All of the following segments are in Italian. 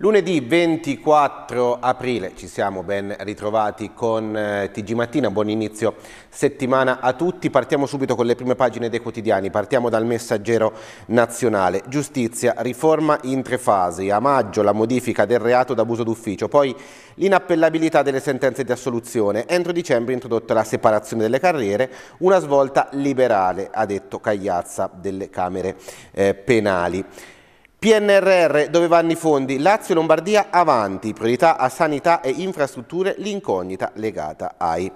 Lunedì 24 aprile ci siamo ben ritrovati con eh, TG Mattina, buon inizio settimana a tutti. Partiamo subito con le prime pagine dei quotidiani, partiamo dal messaggero nazionale. Giustizia, riforma in tre fasi, a maggio la modifica del reato d'abuso d'ufficio, poi l'inappellabilità delle sentenze di assoluzione, entro dicembre introdotta la separazione delle carriere, una svolta liberale, ha detto Cagliazza delle Camere eh, Penali. PNRR dove vanno i fondi? Lazio Lombardia avanti, priorità a sanità e infrastrutture, l'incognita legata ai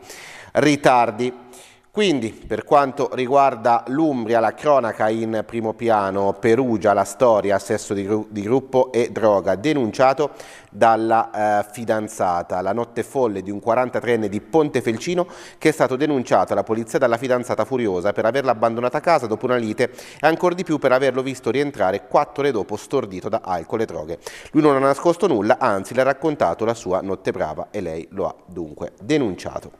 ritardi. Quindi per quanto riguarda l'Umbria, la cronaca in primo piano, Perugia, la storia, assesso di, gruppo e droga, denunciato dalla eh, fidanzata. La notte folle di un 43enne di Ponte Felcino che è stato denunciato alla polizia dalla fidanzata furiosa per averla abbandonata a casa dopo una lite e ancora di più per averlo visto rientrare quattro ore dopo stordito da alcol e droghe. Lui non ha nascosto nulla, anzi le ha raccontato la sua notte brava e lei lo ha dunque denunciato.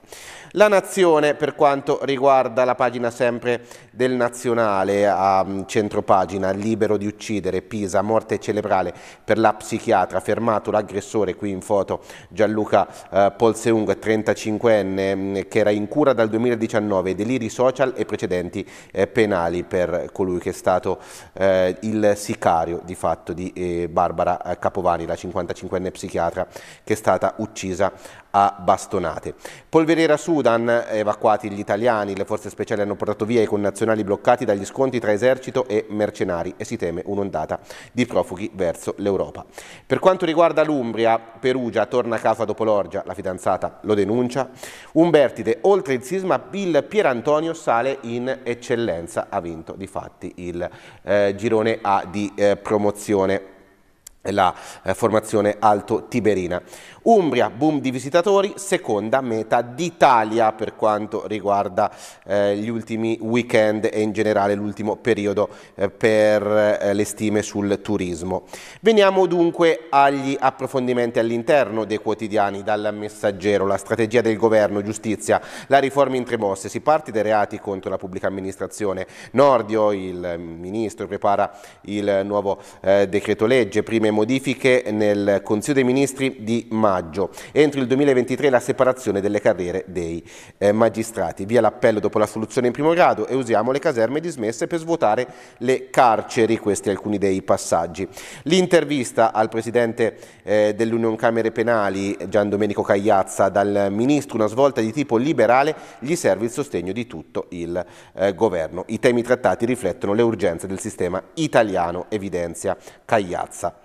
La Nazione per quanto riguarda la pagina sempre del Nazionale a mm, centropagina, libero di uccidere, Pisa, morte cerebrale per la psichiatra, fermato la l'aggressore qui in foto Gianluca eh, Polseung 35enne mm, che era in cura dal 2019 deliri social e precedenti eh, penali per colui che è stato eh, il sicario di fatto di eh, Barbara eh, Capovani la 55enne psichiatra che è stata uccisa a bastonate. Polveriera Sudan, evacuati gli italiani, le forze speciali hanno portato via i connazionali bloccati dagli scontri tra esercito e mercenari e si teme un'ondata di profughi verso l'Europa. Per quanto riguarda l'Umbria, Perugia torna a casa dopo l'orgia, la fidanzata lo denuncia. Umbertide, oltre il sisma, il Pierantonio sale in eccellenza, ha vinto di fatti il eh, girone A di eh, promozione la eh, formazione Alto Tiberina. Umbria, boom di visitatori, seconda meta d'Italia per quanto riguarda eh, gli ultimi weekend e in generale l'ultimo periodo eh, per eh, le stime sul turismo. Veniamo dunque agli approfondimenti all'interno dei quotidiani, dal messaggero, la strategia del governo, giustizia, la riforma in tre mosse, si parte dai reati contro la pubblica amministrazione, Nordio, il mm, ministro, prepara il nuovo eh, decreto legge, prime modifiche nel Consiglio dei Ministri di maggio. Entro il 2023 la separazione delle carriere dei eh, magistrati. Via l'appello dopo la soluzione in primo grado e usiamo le caserme dismesse per svuotare le carceri, questi alcuni dei passaggi. L'intervista al Presidente eh, dell'Unione Camere Penali, Gian Domenico Cagliazza, dal Ministro, una svolta di tipo liberale, gli serve il sostegno di tutto il eh, Governo. I temi trattati riflettono le urgenze del sistema italiano, evidenzia Cagliazza.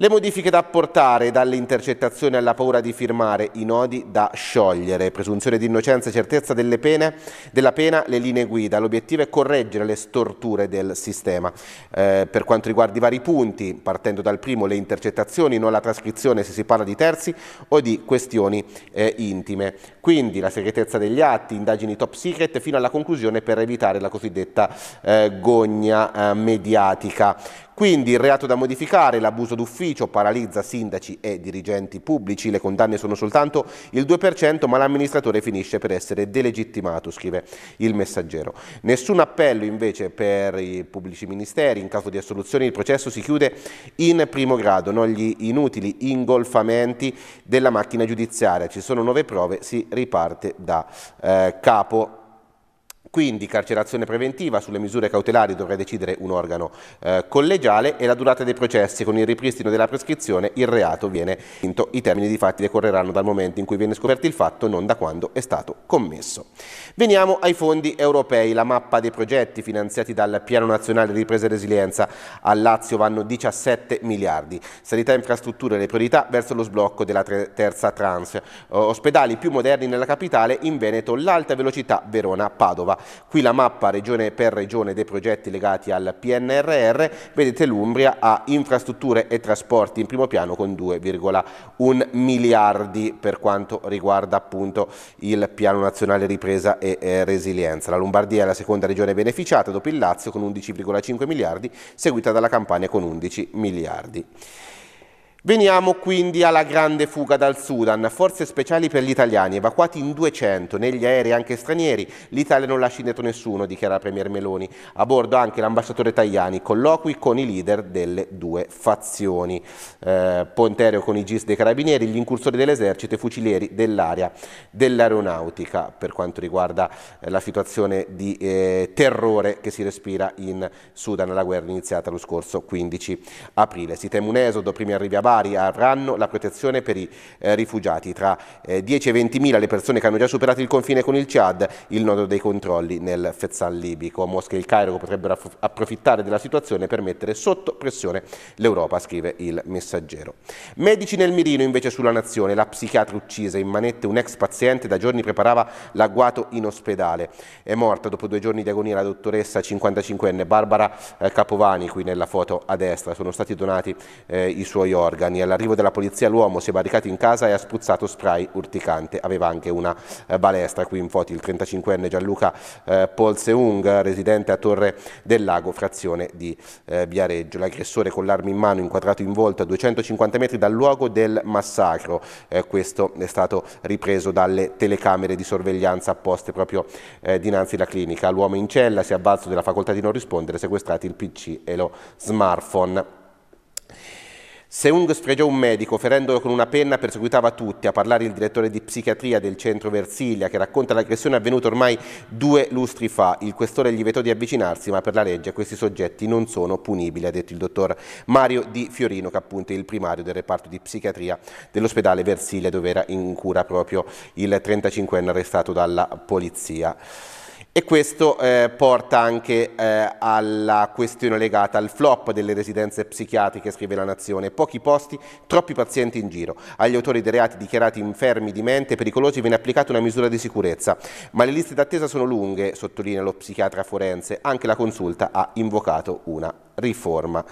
Le modifiche da apportare dalle intercettazioni alla paura di firmare, i nodi da sciogliere, presunzione di innocenza e certezza delle pene, della pena, le linee guida. L'obiettivo è correggere le storture del sistema. Eh, per quanto riguarda i vari punti, partendo dal primo, le intercettazioni, non la trascrizione se si parla di terzi o di questioni eh, intime. Quindi la segretezza degli atti, indagini top secret fino alla conclusione per evitare la cosiddetta eh, gogna eh, mediatica. Quindi il reato da modificare, l'abuso d'ufficio, paralizza sindaci e dirigenti pubblici, le condanne sono soltanto il 2%, ma l'amministratore finisce per essere delegittimato, scrive il messaggero. Nessun appello invece per i pubblici ministeri, in caso di assoluzione il processo si chiude in primo grado, non gli inutili ingolfamenti della macchina giudiziaria, ci sono nuove prove, si riparte da eh, capo. Quindi carcerazione preventiva, sulle misure cautelari dovrà decidere un organo eh, collegiale e la durata dei processi con il ripristino della prescrizione il reato viene finto. I termini di fatti decorreranno dal momento in cui viene scoperto il fatto, non da quando è stato commesso. Veniamo ai fondi europei, la mappa dei progetti finanziati dal Piano Nazionale di Ripresa e Resilienza a Lazio vanno 17 miliardi. Sanità e infrastrutture le priorità verso lo sblocco della terza trans. Ospedali più moderni nella capitale, in Veneto l'alta velocità Verona-Padova. Qui la mappa regione per regione dei progetti legati al PNRR, vedete l'Umbria ha infrastrutture e trasporti in primo piano con 2,1 miliardi per quanto riguarda appunto il piano nazionale ripresa e eh, resilienza. La Lombardia è la seconda regione beneficiata dopo il Lazio con 11,5 miliardi, seguita dalla Campania con 11 miliardi. Veniamo quindi alla grande fuga dal Sudan, forze speciali per gli italiani, evacuati in 200, negli aerei anche stranieri, l'Italia non lascia indietro nessuno, dichiara Premier Meloni, a bordo anche l'ambasciatore Tajani, colloqui con i leader delle due fazioni, eh, Ponterio con i GIS dei Carabinieri, gli incursori dell'esercito e i fucilieri dell'area dell'aeronautica per quanto riguarda eh, la situazione di eh, terrore che si respira in Sudan, la guerra iniziata lo scorso 15 aprile. Si teme un esodo, prima arrivi a Bari a la protezione per i eh, rifugiati. Tra eh, 10 e 20 mila le persone che hanno già superato il confine con il Ciad, il nodo dei controlli nel Fezzan libico. Mosca e il Cairo potrebbero approfittare della situazione per mettere sotto pressione l'Europa, scrive il messaggero. Medici nel mirino invece sulla nazione, la psichiatra uccisa in manette un ex paziente da giorni preparava l'agguato in ospedale. È morta dopo due giorni di agonia la dottoressa 55enne Barbara eh, Capovani, qui nella foto a destra. Sono stati donati eh, i suoi organi organi. All'arrivo della polizia l'uomo si è barricato in casa e ha spruzzato spray urticante. Aveva anche una eh, balestra qui in foto il 35enne Gianluca eh, Polseung, residente a Torre del Lago, frazione di eh, Viareggio. L'aggressore con l'arma in mano inquadrato in volto a 250 metri dal luogo del massacro. Eh, questo è stato ripreso dalle telecamere di sorveglianza apposte proprio eh, dinanzi alla clinica. L'uomo in cella si è avvalso della facoltà di non rispondere, sequestrati il PC e lo smartphone. Se Ung sfregiò un medico ferendolo con una penna perseguitava tutti, a parlare il direttore di psichiatria del centro Versilia che racconta l'aggressione avvenuta ormai due lustri fa. Il questore gli vetò di avvicinarsi ma per la legge questi soggetti non sono punibili, ha detto il dottor Mario Di Fiorino che appunto è il primario del reparto di psichiatria dell'ospedale Versilia dove era in cura proprio il 35enne arrestato dalla polizia. E questo eh, porta anche eh, alla questione legata al flop delle residenze psichiatriche, scrive la Nazione. Pochi posti, troppi pazienti in giro. Agli autori dei reati dichiarati infermi di mente e pericolosi viene applicata una misura di sicurezza. Ma le liste d'attesa sono lunghe, sottolinea lo psichiatra forense. Anche la consulta ha invocato una riforma.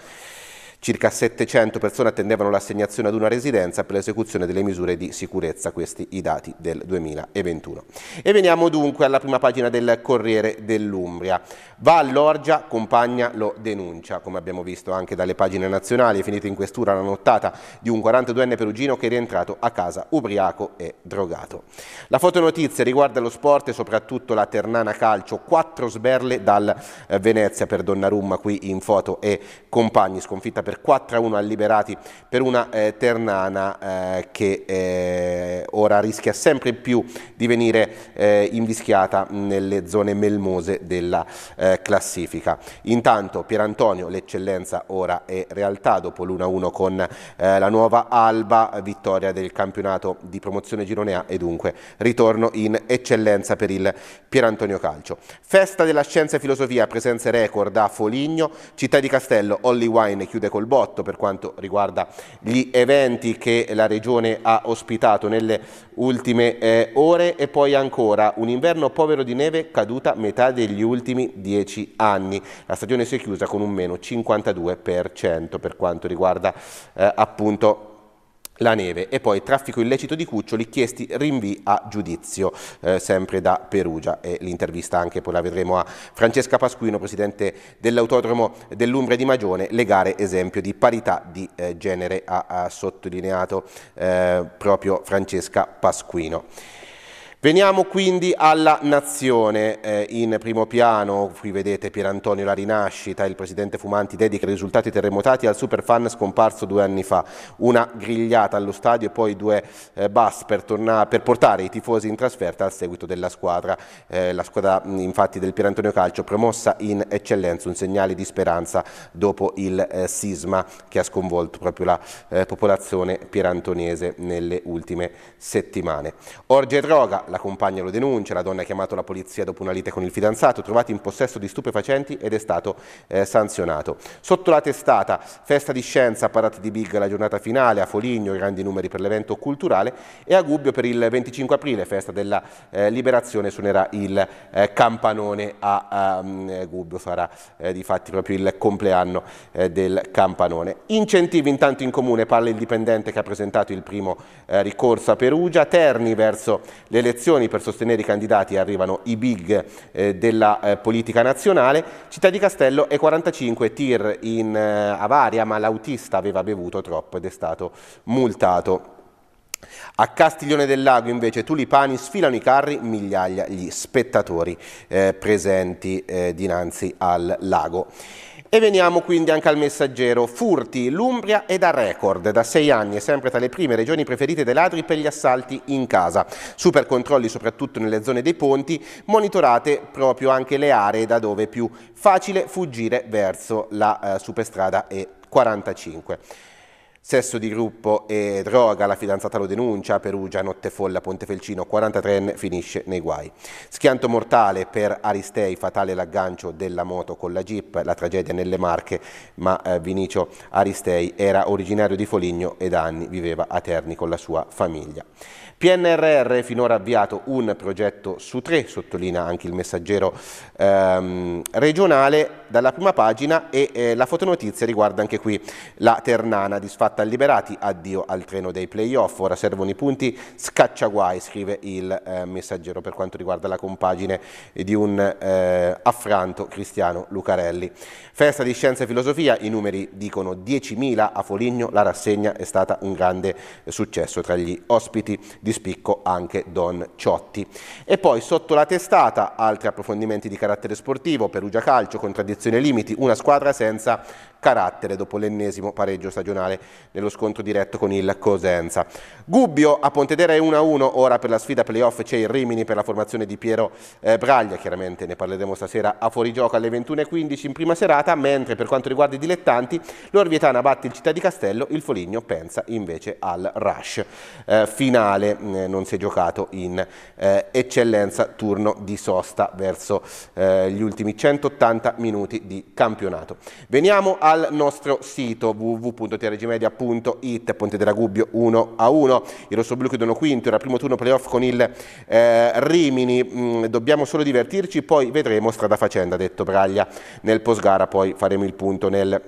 Circa 700 persone attendevano l'assegnazione ad una residenza per l'esecuzione delle misure di sicurezza, questi i dati del 2021. E veniamo dunque alla prima pagina del Corriere dell'Umbria. Va all'orgia, compagna lo denuncia, come abbiamo visto anche dalle pagine nazionali, è finita in questura la nottata di un 42enne perugino che è rientrato a casa ubriaco e drogato. La fotonotizia riguarda lo sport e soprattutto la Ternana Calcio, quattro sberle dal eh, Venezia per Donnarumma qui in foto e compagni sconfitta per per 4 a 1 a Liberati per una eh, Ternana eh, che eh, ora rischia sempre più di venire eh, invischiata nelle zone melmose della eh, classifica. Intanto Pierantonio l'eccellenza ora è realtà dopo l'1-1 a con eh, la nuova Alba, vittoria del campionato di promozione gironea e dunque ritorno in eccellenza per il Pierantonio Calcio. Festa della scienza e filosofia, presenze record a Foligno, Città di Castello, Olly Wine chiude con col botto per quanto riguarda gli eventi che la Regione ha ospitato nelle ultime eh, ore e poi ancora un inverno povero di neve caduta metà degli ultimi dieci anni. La stagione si è chiusa con un meno 52% per quanto riguarda eh, appunto la neve e poi traffico illecito di cuccioli chiesti rinvii a giudizio eh, sempre da Perugia e l'intervista anche poi la vedremo a Francesca Pasquino presidente dell'autodromo dell'Umbria di Magione le gare esempio di parità di eh, genere ha, ha sottolineato eh, proprio Francesca Pasquino Veniamo quindi alla nazione, eh, in primo piano, qui vedete Pierantonio La Rinascita, il presidente Fumanti dedica i risultati terremotati al superfan scomparso due anni fa, una grigliata allo stadio e poi due eh, bus per, tornare, per, portare i tifosi in trasferta al seguito della squadra, eh, la squadra infatti del Pierantonio Calcio promossa in eccellenza, un segnale di speranza dopo il eh, sisma che ha sconvolto proprio la eh, popolazione pierantonese nelle ultime settimane. Orge Droga la compagna lo denuncia, la donna ha chiamato la polizia dopo una lite con il fidanzato, trovato in possesso di stupefacenti ed è stato eh, sanzionato. Sotto la testata, festa di scienza, parata di Big la giornata finale, a Foligno grandi numeri per l'evento culturale e a Gubbio per il 25 aprile, festa della eh, liberazione, suonerà il eh, campanone a, a mm, eh, Gubbio, sarà eh, di fatti proprio il compleanno eh, del campanone. Incentivi intanto in comune, parla il dipendente che ha presentato il primo ricorso a Perugia, Terni verso l'elezione elezioni per sostenere i candidati arrivano i big eh, della eh, politica nazionale, Città di Castello e 45 tir in eh, Avaria, ma l'autista aveva bevuto troppo ed è stato multato. A Castiglione del Lago invece Tulipani sfilano i carri, migliaia gli spettatori eh, presenti eh, dinanzi al lago. E veniamo quindi anche al messaggero. Furti, l'Umbria è da record. Da sei anni è sempre tra le prime regioni preferite dai ladri per gli assalti in casa. Super controlli soprattutto nelle zone dei ponti, monitorate proprio anche le aree da dove è più facile fuggire verso la eh, superstrada E45. Sesso di gruppo e droga, la fidanzata lo denuncia, Perugia, notte folla, Pontefelcino, 43enne finisce nei guai. Schianto mortale per Aristei, fatale l'aggancio della moto con la jeep, la tragedia nelle Marche, ma eh, Vinicio Aristei era originario di Foligno e da anni viveva a Terni con la sua famiglia. PNRR finora avviato un progetto su tre, sottolinea anche il messaggero ehm, regionale, dalla prima pagina e eh, la fotonotizia riguarda anche qui la Ternana, disfatta al Liberati, addio al treno dei playoff, ora servono i punti, scaccia guai, scrive il eh, messaggero per quanto riguarda la compagine di un eh, affranto Cristiano Lucarelli. Festa di scienza e filosofia, i numeri dicono 10.000 a Foligno, la rassegna è stata un grande successo tra gli ospiti di spicco anche Don Ciotti. E poi sotto la testata altri approfondimenti di carattere sportivo, Perugia Calcio, contraddizione sezione limiti, una squadra senza carattere dopo l'ennesimo pareggio stagionale nello scontro diretto con il Cosenza. Gubbio a Pontedera è 1-1, ora per la sfida playoff c'è il Rimini per la formazione di Piero eh, Braglia, chiaramente ne parleremo stasera a fuori gioco alle 21.15 in prima serata, mentre per quanto riguarda i dilettanti l'Orvietana batte il Città di Castello, il Foligno pensa invece al rush eh, finale, mm, eh, non si è giocato in eh, eccellenza turno di sosta verso eh, gli ultimi 180 minuti di campionato. Veniamo a al nostro sito www.trgmedia.it, Ponte della Gubbio 1 a 1. I rossoblù chiudono quinto, era primo turno playoff con il eh, Rimini, mm, dobbiamo solo divertirci, poi vedremo strada facenda, ha detto Braglia nel postgara, poi faremo il punto nel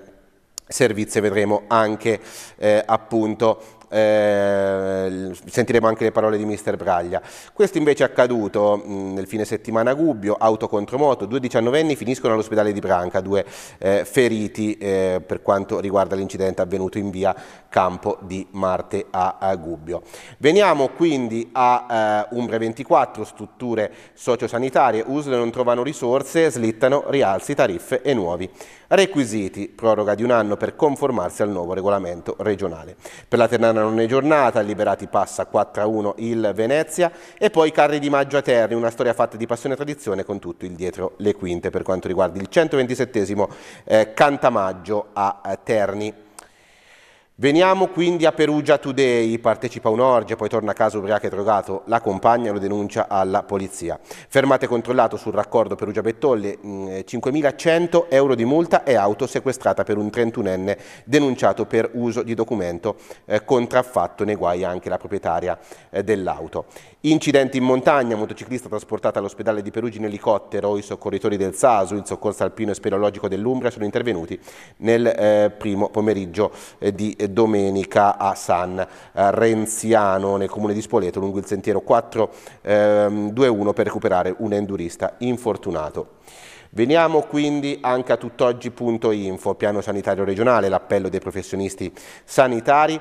servizio e vedremo anche eh, appunto eh, sentiremo anche le parole di mister Braglia. Questo invece è accaduto mh, mm, nel fine settimana a Gubbio, auto contro moto, due diciannovenni finiscono all'ospedale di Branca, due eh, feriti eh, per quanto riguarda l'incidente avvenuto in via campo di Marte a, a Gubbio. Veniamo quindi a eh, Umbria 24, strutture sociosanitarie, USL non trovano risorse, slittano rialzi, tariffe e nuovi requisiti, proroga di un anno per conformarsi al nuovo regolamento regionale. Per la Ternana non è giornata, liberati passa 4 a 1 il Venezia e poi Carri di Maggio a Terni, una storia fatta di passione e tradizione con tutto il dietro le quinte per quanto riguarda il 127 eh, Cantamaggio a Terni. Veniamo quindi a Perugia Today, partecipa a un'orgia, poi torna a casa ubriaca e drogato, la compagna lo denuncia alla polizia. Fermate controllato sul raccordo Perugia-Bettolli, 5.100 mm, euro di multa e auto sequestrata per un 31enne denunciato per uso di documento eh, contraffatto, nei guai anche la proprietaria eh, dell'auto. Incidenti in montagna, motociclista trasportata all'ospedale di Perugia in elicottero, i soccorritori del Sasu, il soccorso alpino e speleologico dell'Umbria sono intervenuti nel eh, primo pomeriggio eh, di eh, domenica a San eh, Renziano nel comune di Spoleto lungo il sentiero 421 ehm, per recuperare un endurista infortunato. Veniamo quindi anche a tutt'oggi.info, piano sanitario regionale, l'appello dei professionisti sanitari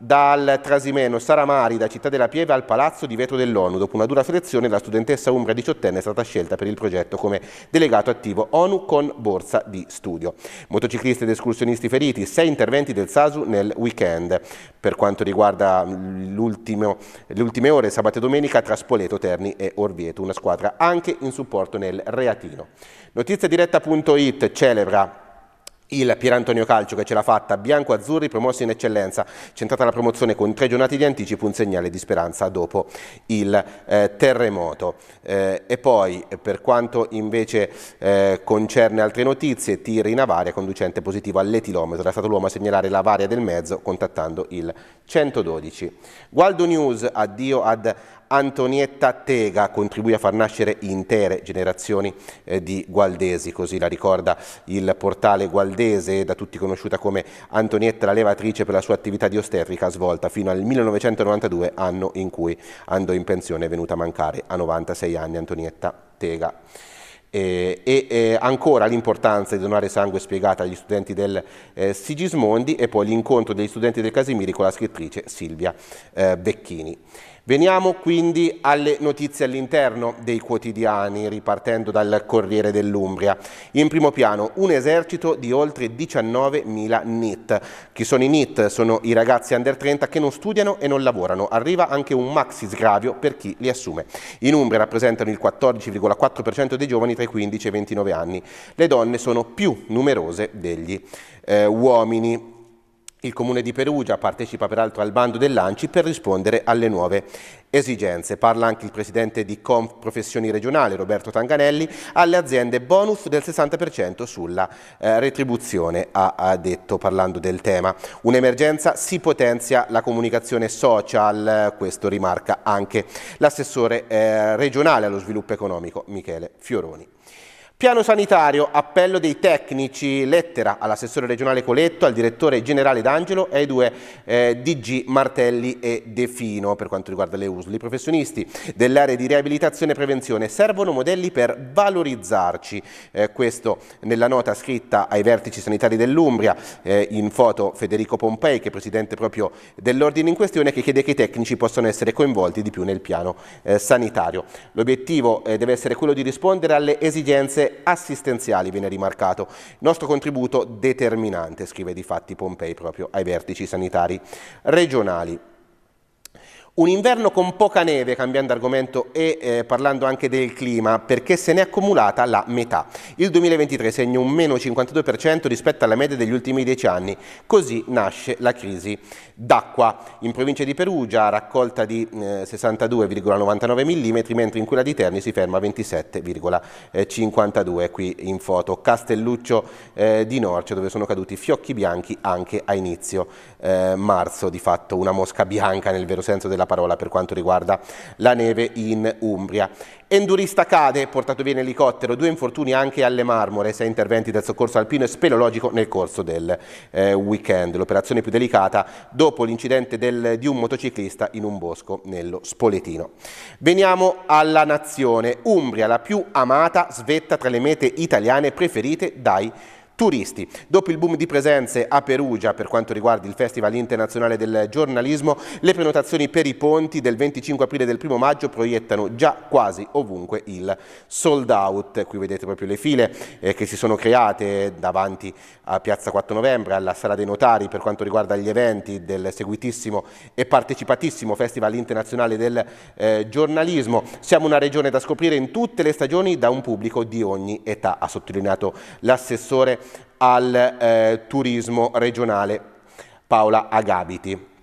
dal Trasimeno Sara Mari, da Città della Pieve al Palazzo di Vetro dell'ONU. Dopo una dura selezione la studentessa Umbra diciottenne è stata scelta per il progetto come delegato attivo ONU con borsa di studio. Motociclisti ed escursionisti feriti, sei interventi del SASU nel weekend. Per quanto riguarda le ultime ore, sabato e domenica tra Spoleto, Terni e Orvieto, una squadra anche in supporto nel Reatino. Notiziadiretta.it celebra il Pierantonio Calcio che ce l'ha fatta, bianco-azzurri promosso in eccellenza, centrata la promozione con tre giornate di anticipo, un segnale di speranza dopo il eh, terremoto. Eh, e poi per quanto invece eh, concerne altre notizie, tiri in avaria, conducente positivo all'etilometro, è stato l'uomo a segnalare l'avaria del mezzo contattando il 112. Gualdo News, addio ad Antonietta Tega contribuì a far nascere intere generazioni eh, di gualdesi, così la ricorda il portale gualdese, da tutti conosciuta come Antonietta la levatrice per la sua attività di ostetrica svolta fino al 1992, anno in cui andò in pensione e venuta a mancare a 96 anni Antonietta Tega. E, e, ancora l'importanza di donare sangue spiegata agli studenti del eh, Sigismondi e poi l'incontro degli studenti del Casimiri con la scrittrice Silvia eh, Becchini. Veniamo quindi alle notizie all'interno dei quotidiani, ripartendo dal Corriere dell'Umbria. In primo piano, un esercito di oltre 19.000 NIT. Chi sono i NIT? Sono i ragazzi under 30 che non studiano e non lavorano. Arriva anche un maxi sgravio per chi li assume. In Umbria rappresentano il 14,4% dei giovani tra i 15 e i 29 anni. Le donne sono più numerose degli eh, uomini. Il Comune di Perugia partecipa peraltro al bando del dell'ANCI per rispondere alle nuove esigenze. Parla anche il presidente di Conf Professioni Regionale, Roberto Tanganelli, alle aziende bonus del 60% sulla eh, retribuzione, ha, ha, detto parlando del tema. Un'emergenza si potenzia la comunicazione social, questo rimarca anche l'assessore eh, regionale allo sviluppo economico Michele Fioroni. Piano sanitario, appello dei tecnici, lettera all'assessore regionale Coletto, al direttore generale D'Angelo e ai due eh, DG Martelli e De Fino per quanto riguarda le USL. I professionisti dell'area di riabilitazione e prevenzione servono modelli per valorizzarci. Eh, questo nella nota scritta ai vertici sanitari dell'Umbria, eh, in foto Federico Pompei che è presidente proprio dell'ordine in questione che chiede che i tecnici possano essere coinvolti di più nel piano eh, sanitario. L'obiettivo eh, deve essere quello di rispondere alle esigenze assistenziali, viene rimarcato. Il nostro contributo determinante, scrive di fatti Pompei proprio ai vertici sanitari regionali. Un inverno con poca neve, cambiando argomento e eh, parlando anche del clima, perché se ne è accumulata la metà. Il 2023 segna un meno 52% rispetto alla media degli ultimi dieci anni. Così nasce la crisi d'acqua. In provincia di Perugia raccolta di eh, 62,99 mm, mentre in quella di Terni si ferma a 27,52. Qui in foto Castelluccio eh, di Norcia, dove sono caduti fiocchi bianchi anche a inizio eh, marzo. Di fatto una mosca bianca nel vero senso della parola per quanto riguarda la neve in Umbria. Endurista cade, portato via in elicottero, due infortuni anche alle marmore, sei interventi del soccorso alpino e speleologico nel corso del eh, weekend. L'operazione più delicata dopo l'incidente di un motociclista in un bosco nello Spoletino. Veniamo alla nazione. Umbria, la più amata, svetta tra le mete italiane preferite dai turisti. Dopo il boom di presenze a Perugia per quanto riguarda il Festival Internazionale del Giornalismo, le prenotazioni per i ponti del 25 aprile e del 1 maggio proiettano già quasi ovunque il sold out. Qui vedete proprio le file eh, che si sono create davanti a Piazza 4 Novembre, alla Sala dei Notari per quanto riguarda gli eventi del seguitissimo e partecipatissimo Festival Internazionale del eh, Giornalismo. Siamo una regione da scoprire in tutte le stagioni da un pubblico di ogni età, ha sottolineato l'assessore al eh, turismo regionale Paola Agabiti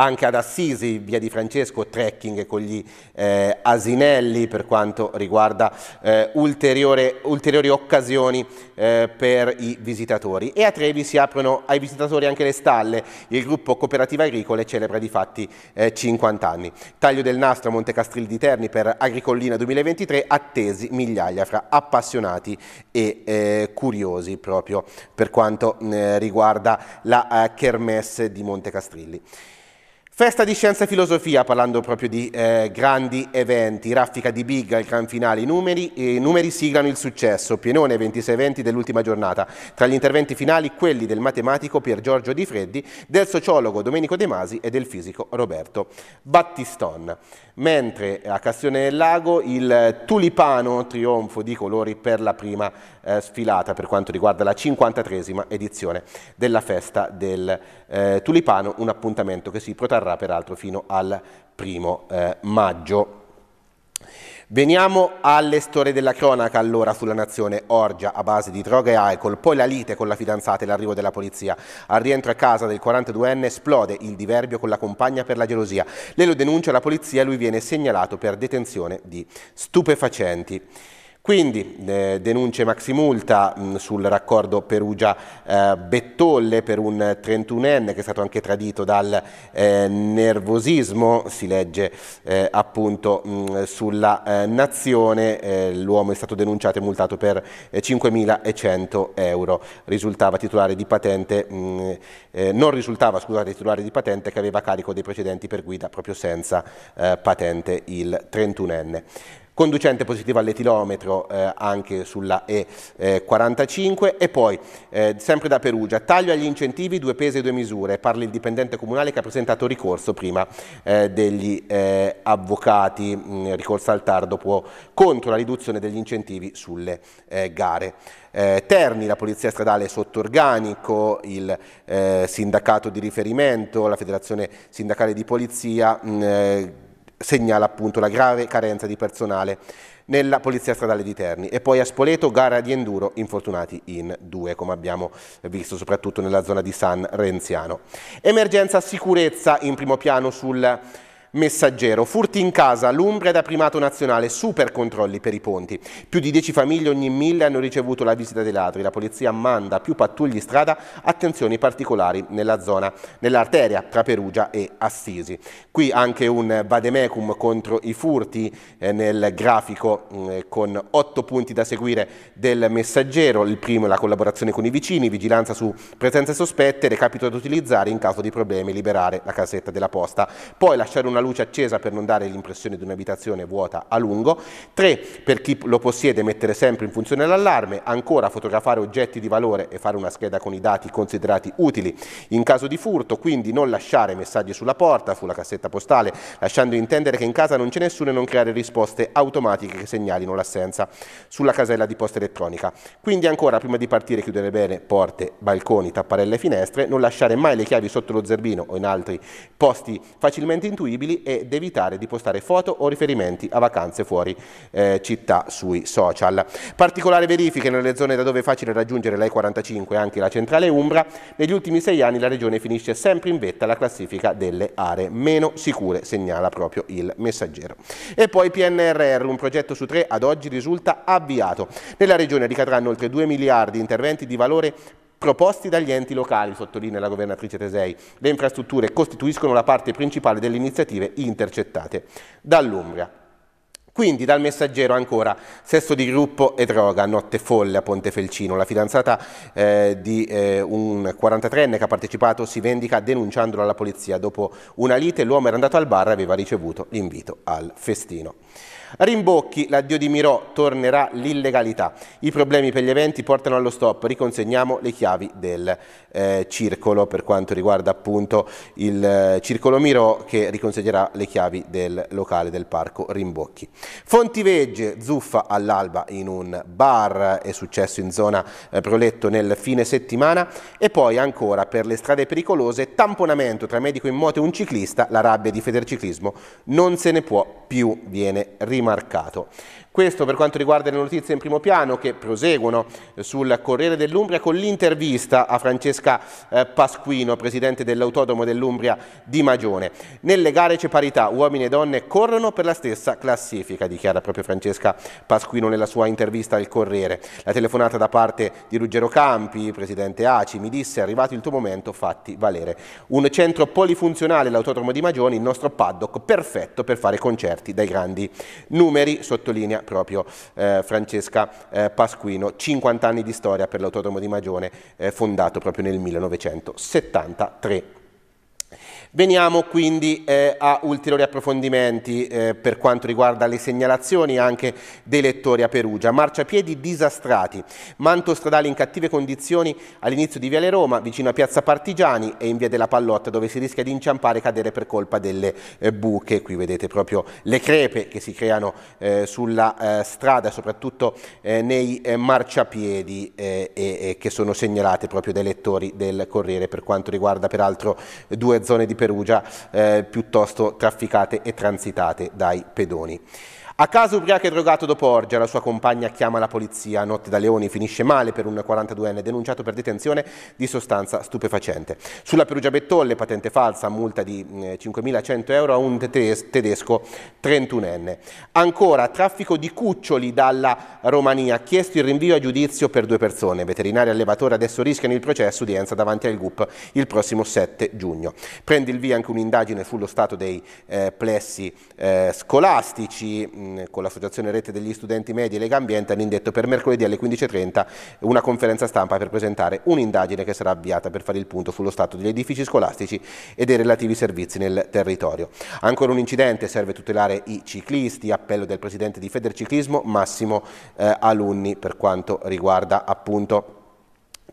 anche ad Assisi, via di Francesco, trekking con gli eh, asinelli per quanto riguarda eh, ulteriori occasioni eh, per i visitatori. E a Trevi si aprono ai visitatori anche le stalle, il gruppo Cooperativa Agricole celebra di fatti 50 eh, anni. Taglio del nastro a Montecastrilli di Terni per Agricollina 2023, attesi migliaia fra appassionati e eh, curiosi proprio per quanto eh, riguarda la eh, Kermesse di Montecastrilli. Festa di Scienza e Filosofia, parlando proprio di eh, grandi eventi, raffica di Big al gran finale, i numeri, i numeri siglano il successo, pienone 26 eventi dell'ultima giornata, tra gli interventi finali quelli del matematico Pier Giorgio Di Freddi, del sociologo Domenico De Masi e del fisico Roberto Battiston. Mentre a Castione del Lago il tulipano trionfo di colori per la prima eh, sfilata per quanto riguarda la 53esima edizione della Festa del eh, Tulipano, un appuntamento che si protrarrà peraltro fino al primo eh, maggio. Veniamo alle storie della cronaca allora sulla nazione Orgia a base di droga e alcol, poi la lite con la fidanzata e l'arrivo della polizia. Al rientro a casa del 42enne esplode il diverbio con la compagna per la gelosia. Lei lo denuncia alla polizia e lui viene segnalato per detenzione di stupefacenti. Quindi eh, denunce maximulta mh, mm, sul raccordo Perugia-Bettolle eh, per un 31enne che è stato anche tradito dal eh, nervosismo, si legge eh, appunto mh, mm, sulla eh, nazione, eh, l'uomo è stato denunciato e multato per 5.100 euro, risultava titolare di patente, mh, mm, non risultava scusate, titolare di patente che aveva carico dei precedenti per guida proprio senza patente il 31enne conducente positivo all'etilometro eh, anche sulla E45 eh, e poi eh, sempre da Perugia, taglio agli incentivi, due pesi e due misure, parli il dipendente comunale che ha presentato ricorso prima eh, degli avvocati, mh, mm, ricorso al TAR dopo contro la riduzione degli incentivi sulle gare. Terni, la Polizia Stradale sotto organico, il eh, sindacato di riferimento, la Federazione Sindacale di Polizia, mh, mm, segnala appunto la grave carenza di personale nella Polizia Stradale di Terni e poi a Spoleto gara di enduro infortunati in due come abbiamo visto soprattutto nella zona di San Renziano. Emergenza sicurezza in primo piano sul Messaggero, furti in casa, l'Umbria da primato nazionale, super controlli per i ponti. Più di 10 famiglie ogni mille hanno ricevuto la visita dei ladri. La polizia manda più pattugli strada, attenzioni particolari nella zona, nell'arteria tra Perugia e Assisi. Qui anche un vademecum contro i furti eh, nel grafico mm, eh, con 8 punti da seguire del Messaggero. Il primo è la collaborazione con i vicini, vigilanza su presenze sospette, recapito ad utilizzare in caso di problemi, liberare la casetta della posta. Poi lasciare una una luce accesa per non dare l'impressione di un'abitazione vuota a lungo. 3. Per chi lo possiede mettere sempre in funzione l'allarme. Ancora fotografare oggetti di valore e fare una scheda con i dati considerati utili in caso di furto, quindi non lasciare messaggi sulla porta, sulla cassetta postale, lasciando intendere che in casa non c'è nessuno e non creare risposte automatiche che segnalino l'assenza sulla casella di posta elettronica. Quindi ancora prima di partire chiudere bene porte, balconi, tapparelle e finestre, non lasciare mai le chiavi sotto lo zerbino o in altri posti facilmente intuibili utili ed evitare di postare foto o riferimenti a vacanze fuori eh, città sui social. Particolare verifiche nelle zone da dove è facile raggiungere la 45 e anche la centrale Umbra, negli ultimi sei anni la regione finisce sempre in vetta alla classifica delle aree meno sicure, segnala proprio il messaggero. E poi PNRR, un progetto su tre ad oggi risulta avviato. Nella regione ricadranno oltre 2 miliardi di interventi di valore proposti dagli enti locali, sottolinea la governatrice Tesei. Le infrastrutture costituiscono la parte principale delle iniziative intercettate dall'Umbria. Quindi dal messaggero ancora, sesso di gruppo e droga, notte folle a Ponte Felcino. La fidanzata eh, di eh, un 43enne che ha partecipato si vendica denunciandolo alla polizia. Dopo una lite l'uomo era andato al bar e aveva ricevuto l'invito al festino. Rimbocchi, l'addio di Mirò tornerà l'illegalità. I problemi per gli eventi portano allo stop, riconsegniamo le chiavi del eh, circolo per quanto riguarda appunto il eh, circolo Mirò che riconsegnerà le chiavi del locale del parco Rimbocchi. Fontivegge, zuffa all'alba in un bar, è successo in zona eh, Proletto nel fine settimana e poi ancora per le strade pericolose tamponamento tra medico in moto e un ciclista, la rabbia di Federciclismo non se ne può più, viene rimessa rimarcato. Questo per quanto riguarda le notizie in primo piano che proseguono eh, sul Corriere dell'Umbria con l'intervista a Francesca eh, Pasquino, presidente dell'Autodromo dell'Umbria di Magione. Nelle gare c'è parità, uomini e donne corrono per la stessa classifica, dichiara proprio Francesca Pasquino nella sua intervista al Corriere. La telefonata da parte di Ruggero Campi, presidente ACI, mi disse è arrivato il tuo momento, fatti valere. Un centro polifunzionale, l'autodromo di Magione, il nostro paddock perfetto per fare concerti dai grandi numeri, sottolinea proprio eh, Francesca eh, Pasquino, 50 anni di storia per l'autodromo di Magione eh, fondato proprio nel 1973. Veniamo quindi eh, a ulteriori approfondimenti eh, per quanto riguarda le segnalazioni anche dei lettori a Perugia. Marciapiedi disastrati, manto stradale in cattive condizioni all'inizio di Viale Roma, vicino a Piazza Partigiani e in Via della Pallotta dove si rischia di inciampare e cadere per colpa delle eh, buche. Qui vedete proprio le crepe che si creano eh, sulla eh, strada, soprattutto eh, nei marciapiedi e che sono segnalate proprio dai lettori del Corriere per quanto riguarda peraltro due zone di Perugia eh, piuttosto trafficate e transitate dai pedoni. A casa ubriaco e drogato dopo Orgia, la sua compagna chiama la polizia. Notte da Leoni finisce male per un 42enne denunciato per detenzione di sostanza stupefacente. Sulla Perugia Bettolle, patente falsa, multa di 5.100 mm, euro a un tedesco 31enne. Ancora, traffico di cuccioli dalla Romania, chiesto il rinvio a giudizio per due persone. Veterinari e allevatori adesso rischiano il processo di udienza davanti al GUP il prossimo 7 giugno. Prende il via anche un'indagine sullo stato dei eh, plessi eh, scolastici mm, in, con l'associazione Rete degli Studenti Medi e Lega Ambiente hanno indetto per mercoledì alle 15.30 una conferenza stampa per presentare un'indagine che sarà avviata per fare il punto sullo stato degli edifici scolastici e dei relativi servizi nel territorio. Ancora un incidente, serve tutelare i ciclisti, appello del presidente di Federciclismo Massimo eh, Alunni per quanto riguarda appunto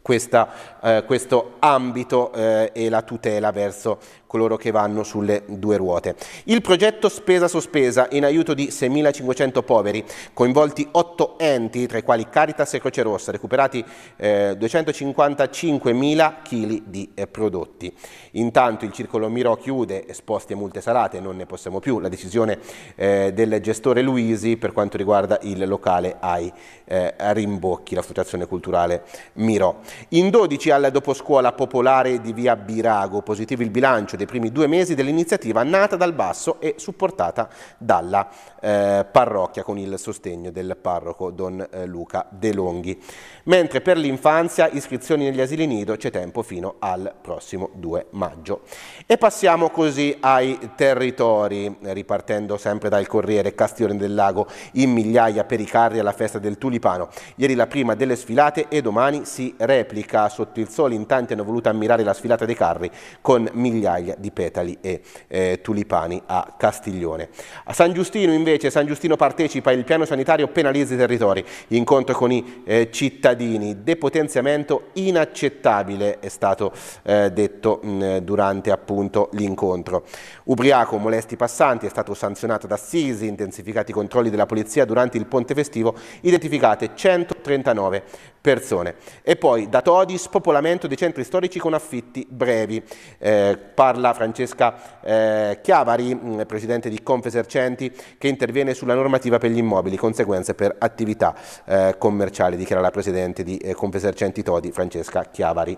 questa, eh, questo ambito eh, e la tutela verso coloro che vanno sulle due ruote. Il progetto Spesa Sospesa in aiuto di 6.500 poveri, coinvolti 8 enti, tra i quali Caritas e Croce Rossa, recuperati eh, 255.000 kg di eh, prodotti. Intanto il circolo Miro chiude, esposti a multe salate, non ne possiamo più, la decisione eh, del gestore Luisi per quanto riguarda il locale ai eh, Rimbocchi, l'associazione culturale Miro. In 12 alla doposcuola popolare di via Birago, positivo il bilancio i primi due mesi dell'iniziativa nata dal basso e supportata dalla eh, parrocchia con il sostegno del parroco Don eh, Luca De Longhi. Mentre per l'infanzia, iscrizioni negli asili nido, c'è tempo fino al prossimo 2 maggio. E passiamo così ai territori, ripartendo sempre dal Corriere Castione del Lago, in migliaia per i carri alla festa del Tulipano. Ieri la prima delle sfilate e domani si replica sotto il sole in tanti hanno voluto ammirare la sfilata dei carri con migliaia battaglia di Petali e eh, Tulipani a Castiglione. A San Giustino invece, San Giustino partecipa, il piano sanitario penalizza i territori, incontro con i eh, cittadini, depotenziamento inaccettabile è stato eh, detto mh, durante appunto l'incontro. Ubriaco, molesti passanti, è stato sanzionato da Sisi, intensificati i controlli della polizia durante il ponte festivo, identificate 139 persone. E poi da Todi, spopolamento dei centri storici con affitti brevi. Eh, parla Francesca eh, Chiavari, mm, presidente di Confesercenti, che interviene sulla normativa per gli immobili, conseguenze per attività eh, commerciali, dichiara la presidente di eh, Confesercenti Todi, Francesca Chiavari.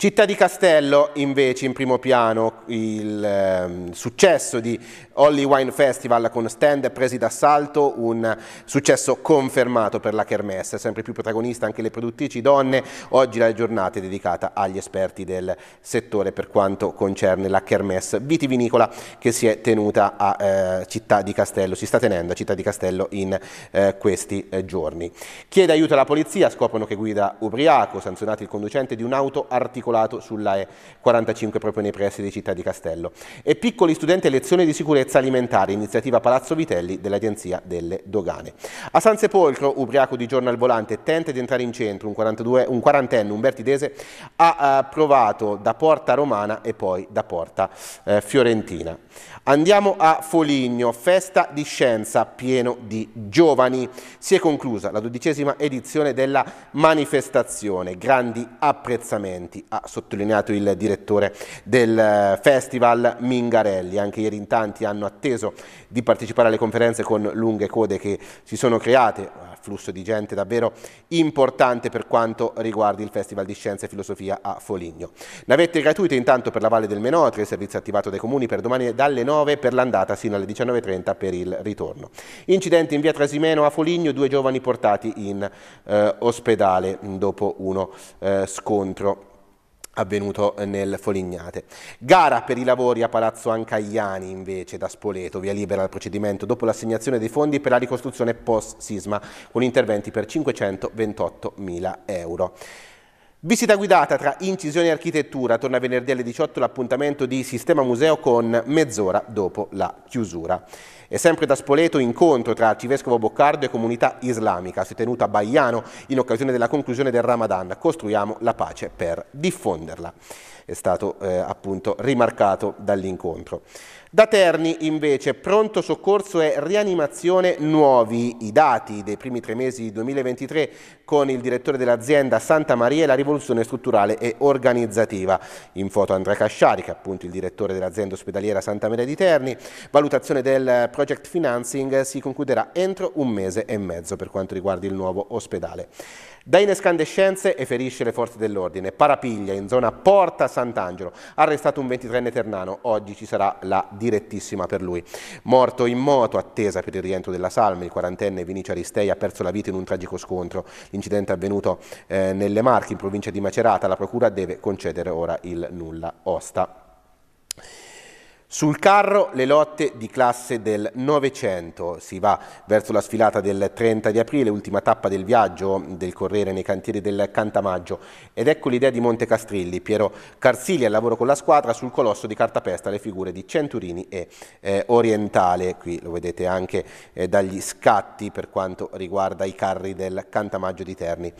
Città di Castello invece in primo piano il eh, successo di Holly Wine Festival con stand presi d'assalto, un successo confermato per la Kermesse, sempre più protagonista anche le produttrici donne, oggi la giornata è dedicata agli esperti del settore per quanto concerne la Kermesse vitivinicola che si è tenuta a eh, Città di Castello, si sta tenendo a Città di Castello in eh, questi eh, giorni. Chiede aiuto alla polizia, scoprono che guida ubriaco, sanzionati il conducente di un'auto articolata calcolato sulla E45 proprio nei pressi di Città di Castello. E piccoli studenti a lezione di sicurezza alimentare, iniziativa Palazzo Vitelli dell'Agenzia delle Dogane. A San Sepolcro, ubriaco di giorno al volante, tenta di entrare in centro, un, 42, un quarantenne, un bertidese, ha eh, provato da porta romana e poi da porta eh, fiorentina. Andiamo a Foligno, festa di scienza pieno di giovani. Si è conclusa la dodicesima edizione della manifestazione, grandi apprezzamenti, ha sottolineato il direttore del eh, festival Mingarelli. Anche ieri in tanti hanno atteso di partecipare alle conferenze con lunghe code che si sono create flusso di gente davvero importante per quanto riguarda il Festival di Scienza e Filosofia a Foligno. Navette gratuite intanto per la Valle del Menotre, servizio attivato dai comuni per domani dalle 9 per l'andata sino alle 19.30 per il ritorno. Incidente in via Trasimeno a Foligno, due giovani portati in eh, ospedale dopo uno eh, scontro avvenuto nel Folignate. Gara per i lavori a Palazzo Ancagliani invece da Spoleto, via libera al procedimento dopo l'assegnazione dei fondi per la ricostruzione post-sisma con interventi per 528 mila euro. Visita guidata tra incisioni e architettura, torna venerdì alle 18 l'appuntamento di Sistema Museo con mezz'ora dopo la chiusura. E sempre da Spoleto incontro tra Arcivescovo Boccardo e comunità islamica, si è tenuto a Baiano in occasione della conclusione del Ramadan, costruiamo la pace per diffonderla. È stato eh, appunto rimarcato dall'incontro. Da Terni invece pronto soccorso e rianimazione nuovi. I dati dei primi tre mesi 2023 con il direttore dell'azienda Santa Maria e la rivoluzione strutturale e organizzativa. In foto Andrea Casciari che è appunto il direttore dell'azienda ospedaliera Santa Maria di Terni. Valutazione del project financing si concluderà entro un mese e mezzo per quanto riguarda il nuovo ospedale. Da inescandescenze e ferisce le forze dell'ordine. Parapiglia in zona Porta Sant'Angelo. Arrestato un 23enne ternano. Oggi ci sarà la direttissima per lui. Morto in moto, attesa per il rientro della salma. Il quarantenne Vinicio Aristei ha perso la vita in un tragico scontro. L'incidente è avvenuto eh, nelle Marche, in provincia di Macerata. La procura deve concedere ora il nulla osta. Sul carro le lotte di classe del Novecento, si va verso la sfilata del 30 di aprile, ultima tappa del viaggio del Corriere nei cantieri del Cantamaggio ed ecco l'idea di Montecastrilli, Piero Carsili al lavoro con la squadra sul colosso di cartapesta le figure di Centurini e eh, Orientale, qui lo vedete anche eh, dagli scatti per quanto riguarda i carri del Cantamaggio di Terni.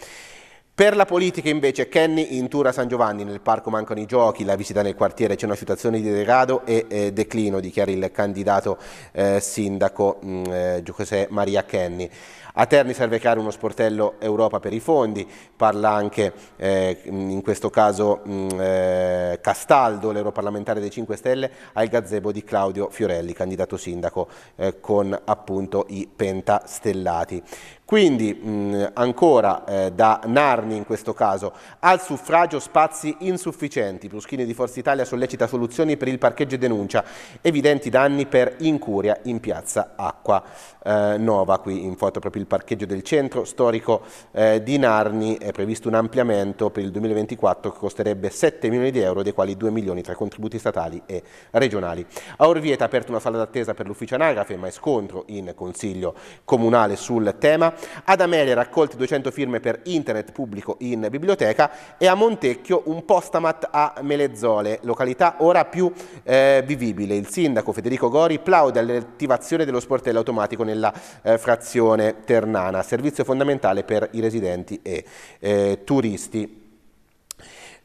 Per la politica invece Kenny in tour a San Giovanni, nel parco mancano i giochi, la visita nel quartiere c'è una situazione di degrado e eh, declino, dichiara il candidato eh, sindaco mh, mm, eh, Giuseppe Maria Kenny. A Terni serve creare uno sportello Europa per i fondi, parla anche eh, mm, in questo caso mh, mm, eh, Castaldo, l'europarlamentare dei 5 Stelle, al gazebo di Claudio Fiorelli, candidato sindaco eh, con appunto i pentastellati. Quindi mh, ancora eh, da Narni in questo caso, al suffragio spazi insufficienti, Bruschini di Forza Italia sollecita soluzioni per il parcheggio e denuncia, evidenti danni per incuria in piazza Acqua eh, Nova, qui in foto proprio il parcheggio del centro storico eh, di Narni, è previsto un ampliamento per il 2024 che costerebbe 7 milioni di euro, dei quali 2 milioni tra contributi statali e regionali. A Orvieta è aperta una sala d'attesa per l'ufficio anagrafe, ma è scontro in consiglio comunale sul tema ad Amelia raccolte 200 firme per internet pubblico in biblioteca e a Montecchio un postamat a Melezzole, località ora più eh, vivibile. Il sindaco Federico Gori plaude all'attivazione dello sportello automatico nella eh, frazione ternana, servizio fondamentale per i residenti e eh, turisti.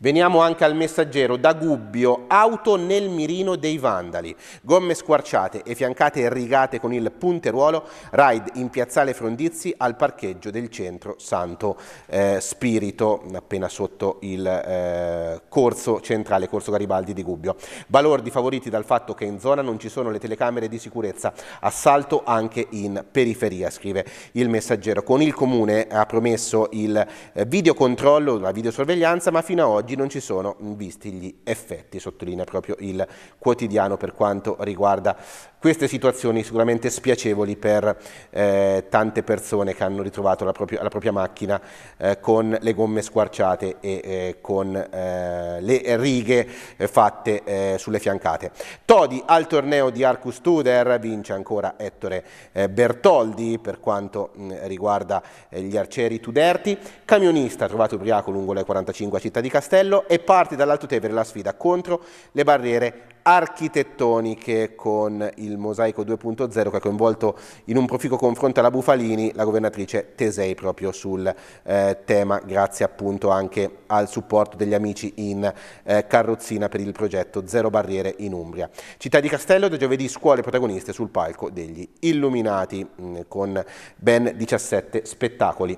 Veniamo anche al messaggero da Gubbio, auto nel mirino dei vandali, gomme squarciate e fiancate e rigate con il punteruolo, ride in piazzale Frondizi al parcheggio del centro Santo eh, Spirito, appena sotto il eh, corso centrale, corso Garibaldi di Gubbio. Balordi favoriti dal fatto che in zona non ci sono le telecamere di sicurezza, assalto anche in periferia, scrive il messaggero. Con il comune ha promesso il eh, videocontrollo, la videosorveglianza, ma fino ad oggi morti non ci sono visti gli effetti, sottolinea proprio il quotidiano per quanto riguarda queste situazioni sicuramente spiacevoli per eh, tante persone che hanno ritrovato la propria, la propria macchina eh, con le gomme squarciate e eh, con eh, le righe fatte eh, sulle fiancate. Todi al torneo di Arcus Tudor vince ancora Ettore eh, Bertoldi per quanto mh, riguarda gli arcieri tuderti. Camionista trovato ubriaco lungo le 45 a Città di Castello e parte dall'Alto Tevere la sfida contro le barriere architettoniche con il Mosaico 2.0 che ha coinvolto in un proficuo confronto alla Bufalini la governatrice Tesei proprio sul eh, tema grazie appunto anche al supporto degli amici in eh, carrozzina per il progetto Zero Barriere in Umbria. Città di Castello da giovedì scuole protagoniste sul palco degli Illuminati mh, mm, con ben 17 spettacoli.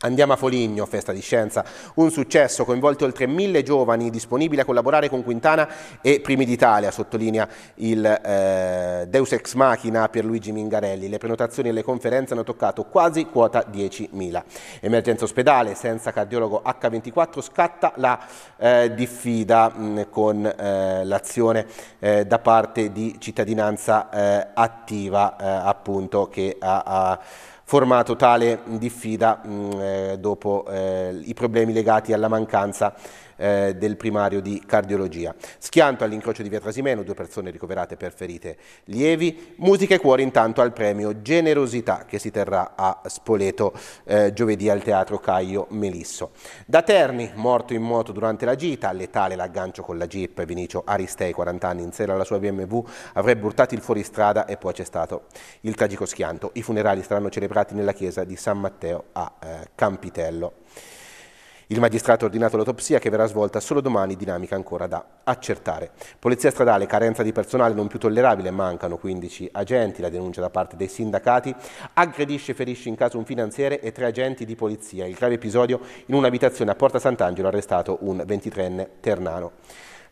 Andiamo a Foligno, festa di scienza, un successo, coinvolti oltre mille giovani, disponibili a collaborare con Quintana e Primi d'Italia, sottolinea il eh, Deus Ex Machina per Luigi Mingarelli. Le prenotazioni e le conferenze hanno toccato quasi quota 10.000. Emergenza ospedale, senza cardiologo H24, scatta la eh, diffida mh, mm, con eh, l'azione eh, da parte di cittadinanza eh, attiva, eh, appunto, che ha, ha formato tale diffida mh, mm, eh, dopo eh, i problemi legati alla mancanza eh, del primario di cardiologia. Schianto all'incrocio di via Trasimeno, due persone ricoverate per ferite lievi. Musica e cuori intanto al premio Generosità che si terrà a Spoleto eh, giovedì al teatro Caio Melisso. Da Terni, morto in moto durante la gita, letale l'aggancio con la jeep, Vinicio Aristei, 40 anni, in sera alla sua BMW, avrebbe urtato il fuoristrada e poi c'è stato il tragico schianto. I funerali saranno celebrati nella chiesa di San Matteo a eh, Campitello. Il magistrato ha ordinato l'autopsia che verrà svolta solo domani, dinamica ancora da accertare. Polizia stradale, carenza di personale non più tollerabile, mancano 15 agenti, la denuncia da parte dei sindacati, aggredisce e ferisce in caso un finanziere e tre agenti di polizia. Il grave episodio in un'abitazione a Porta Sant'Angelo arrestato un 23enne ternano.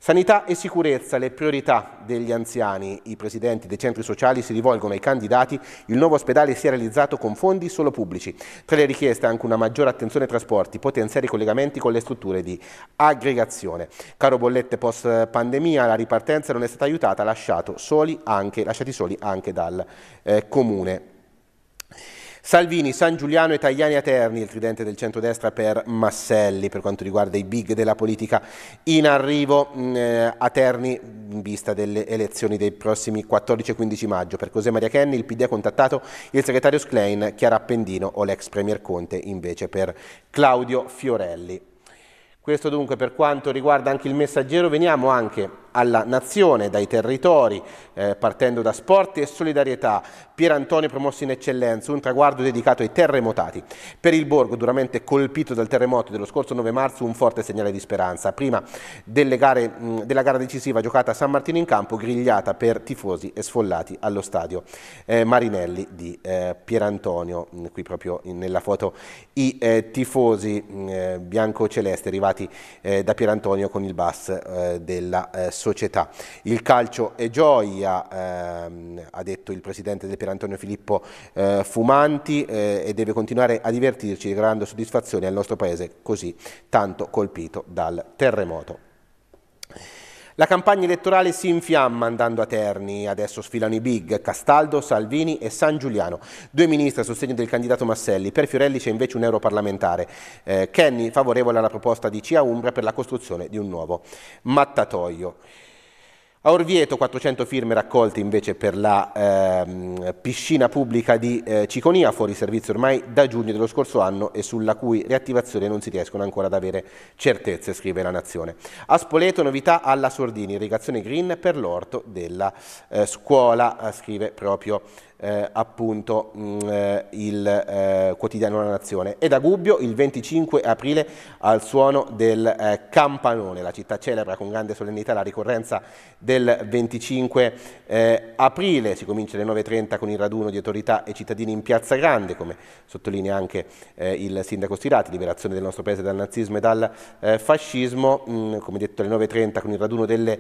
Sanità e sicurezza, le priorità degli anziani. I presidenti dei centri sociali si rivolgono ai candidati. Il nuovo ospedale si è realizzato con fondi solo pubblici. Tra le richieste anche una maggiore attenzione ai trasporti, potenziare i collegamenti con le strutture di aggregazione. Caro bollette post pandemia, la ripartenza non è stata aiutata, lasciati soli anche, lasciati soli anche dal eh, comune. Salvini, San Giuliano e Tagliani a Terni, il tridente del centrodestra per Masselli per quanto riguarda i big della politica in arrivo mh, mm, eh, a Terni in vista delle elezioni dei prossimi 14 e 15 maggio. Per José Maria Kenny il PD ha contattato il segretario Schlein, Chiara Appendino o l'ex premier Conte invece per Claudio Fiorelli. Questo dunque per quanto riguarda anche il messaggero, veniamo anche alla nazione, dai territori, eh, partendo da sport e solidarietà. Pier Antonio promosso in eccellenza, un traguardo dedicato ai terremotati. Per il borgo, duramente colpito dal terremoto dello scorso 9 marzo, un forte segnale di speranza. Prima gare, mh, mm, della gara decisiva giocata a San Martino in campo, grigliata per tifosi e sfollati allo stadio eh, Marinelli di eh, Pier Antonio. Mm, qui proprio nella foto i eh, tifosi mm, eh, bianco-celeste arrivati eh, da Pier Antonio con il bus eh, della eh, società. Il calcio è gioia, ehm, ha detto il presidente del Pierantonio Filippo eh, Fumanti eh, e deve continuare a divertirci regalando soddisfazione al nostro paese così tanto colpito dal terremoto. La campagna elettorale si infiamma andando a Terni, adesso sfilano i big, Castaldo, Salvini e San Giuliano, due ministri a sostegno del candidato Masselli, per Fiorelli c'è invece un europarlamentare, eh, Kenny favorevole alla proposta di CIA Umbra per la costruzione di un nuovo mattatoio. A Orvieto 400 firme raccolte invece per la ehm, piscina pubblica di eh, Ciconia, fuori servizio ormai da giugno dello scorso anno e sulla cui riattivazione non si riescono ancora ad avere certezze, scrive la Nazione. A Spoleto novità alla Sordini, irrigazione green per l'orto della eh, scuola, eh, scrive proprio eh, appunto mh, mm, eh, il eh, quotidiano La Nazione. E da Gubbio il 25 aprile al suono del eh, campanone, la città celebra con grande solennità la ricorrenza del 25 aprile, si comincia alle 9.30 con il raduno di autorità e cittadini in Piazza Grande, come sottolinea anche il sindaco Stirati, liberazione del nostro paese dal nazismo e dal fascismo, mh, mm, come detto alle 9.30 con il raduno delle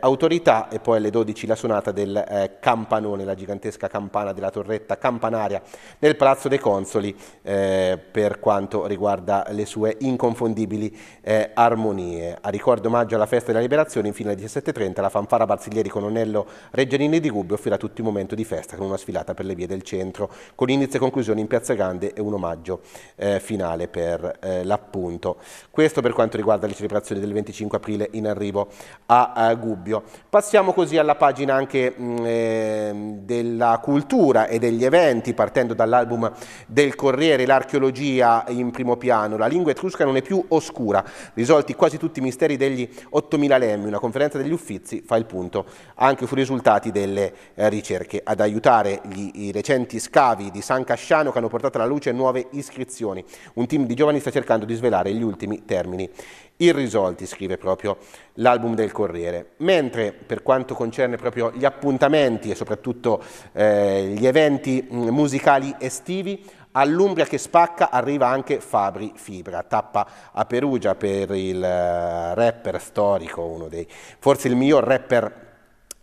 autorità e poi alle 12 la sonata del campanone, la gigantesca campanone campana della torretta campanaria nel Palazzo dei Consoli eh, per quanto riguarda le sue inconfondibili eh, armonie. A ricordo omaggio alla festa della liberazione, infine alle 17.30 la fanfara Barziglieri con Onello Reggianini di Gubbio offrirà tutti un momento di festa con una sfilata per le vie del centro, con inizio e conclusione in Piazza Grande e un omaggio eh, finale per eh, l'appunto. Questo per quanto riguarda le celebrazioni del 25 aprile in arrivo a, a Gubbio. Passiamo così alla pagina anche mh, mm, ehm, della cultura cultura e degli eventi, partendo dall'album del Corriere, l'archeologia in primo piano. La lingua etrusca non è più oscura, risolti quasi tutti i misteri degli 8000 lemmi. Una conferenza degli uffizi fa il punto anche sui risultati delle eh, ricerche. Ad aiutare gli, i recenti scavi di San Casciano che hanno portato alla luce nuove iscrizioni. Un team di giovani sta cercando di svelare gli ultimi termini irrisolti, scrive proprio l'album del Corriere. Mentre per quanto concerne proprio gli appuntamenti e soprattutto eh, gli eventi mm, musicali estivi, All'Umbria che spacca arriva anche Fabri Fibra, tappa a Perugia per il eh, rapper storico, uno dei, forse il miglior rapper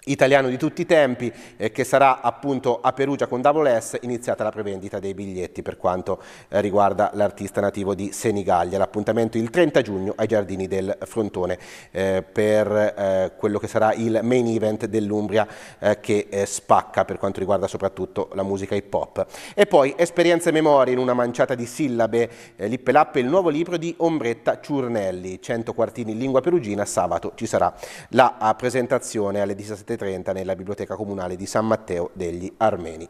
italiano di tutti i tempi eh, che sarà appunto a Perugia con Double S iniziata la prevendita dei biglietti per quanto eh, riguarda l'artista nativo di Senigallia l'appuntamento il 30 giugno ai giardini del Frontone eh, per eh, quello che sarà il main event dell'Umbria eh, che eh, spacca per quanto riguarda soprattutto la musica hip hop e poi esperienze e memorie in una manciata di sillabe eh, lippe lappe il nuovo libro di Ombretta Ciurnelli 100 quartini in lingua perugina sabato ci sarà la ah, presentazione alle 17 17.30 nella Biblioteca Comunale di San Matteo degli Armeni.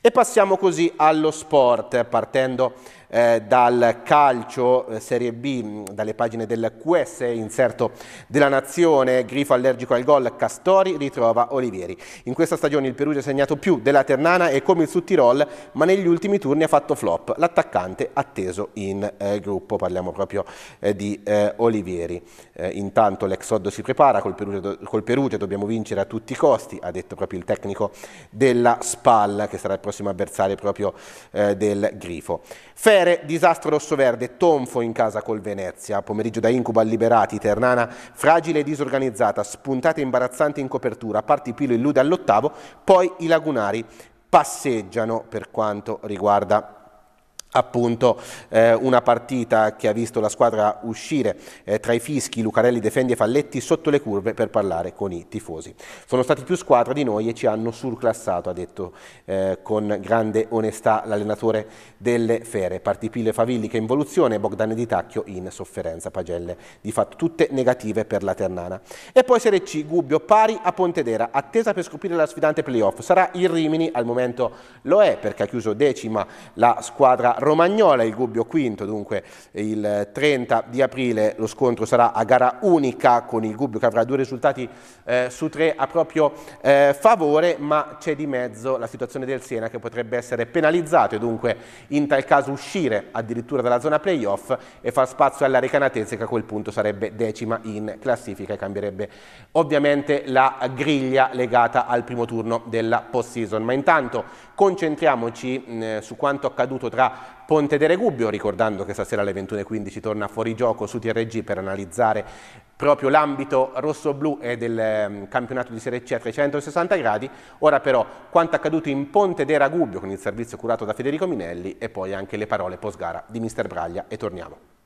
E passiamo così allo sport, partendo eh, dal calcio eh, Serie B, mm, dalle pagine del QS, inserto della Nazione, grifo allergico al gol, Castori ritrova Olivieri. In questa stagione il Perugia ha segnato più della Ternana e come il Sud Tirol, ma negli ultimi turni ha fatto flop, l'attaccante atteso in eh, gruppo, parliamo proprio eh, di eh, Olivieri. intanto l'exodo si prepara, col Perugia, col Perugia dobbiamo vincere a tutti i costi, ha detto proprio il tecnico della Spalla, che sarà il prossimo avversario proprio del grifo. Fer Bere, disastro rossoverde, tonfo in casa col Venezia, pomeriggio da incuba liberati, Ternana fragile e disorganizzata, spuntate imbarazzanti in copertura, parti Pilo illude all'ottavo, poi i lagunari passeggiano per quanto riguarda appunto eh, una partita che ha visto la squadra uscire eh, tra i fischi, Lucarelli difende Falletti sotto le curve per parlare con i tifosi. Sono stati più squadra di noi e ci hanno surclassato, ha detto eh, con grande onestà l'allenatore delle fere. Partipille Favilli che in evoluzione, Bogdan Di Tacchio in sofferenza, pagelle di fatto tutte negative per la Ternana. E poi Serie C, Gubbio pari a Pontedera, attesa per scoprire la sfidante playoff. Sarà il Rimini, al momento lo è perché ha chiuso decima la squadra romagnola. Il Gubbio quinto, dunque il 30 di aprile lo scontro sarà a gara unica con il Gubbio che avrà due risultati eh, su tre a proprio eh, favore, ma c'è di mezzo la situazione del Siena che potrebbe essere penalizzato e dunque in tal caso uscire addirittura dalla zona playoff e far spazio alla Recanatese che a quel punto sarebbe decima in classifica e cambierebbe ovviamente la griglia legata al primo turno della post-season. Ma intanto Concentriamoci mh, su quanto accaduto tra Ponte De Regubbio, ricordando che stasera alle 21.15 torna fuori gioco su TRG per analizzare proprio l'ambito rosso-blu e del campionato di Serie C a 360 gradi. Ora però quanto accaduto in Ponte De Regubbio con il servizio curato da Federico Minelli e poi anche le parole post-gara di Mister Braglia e torniamo.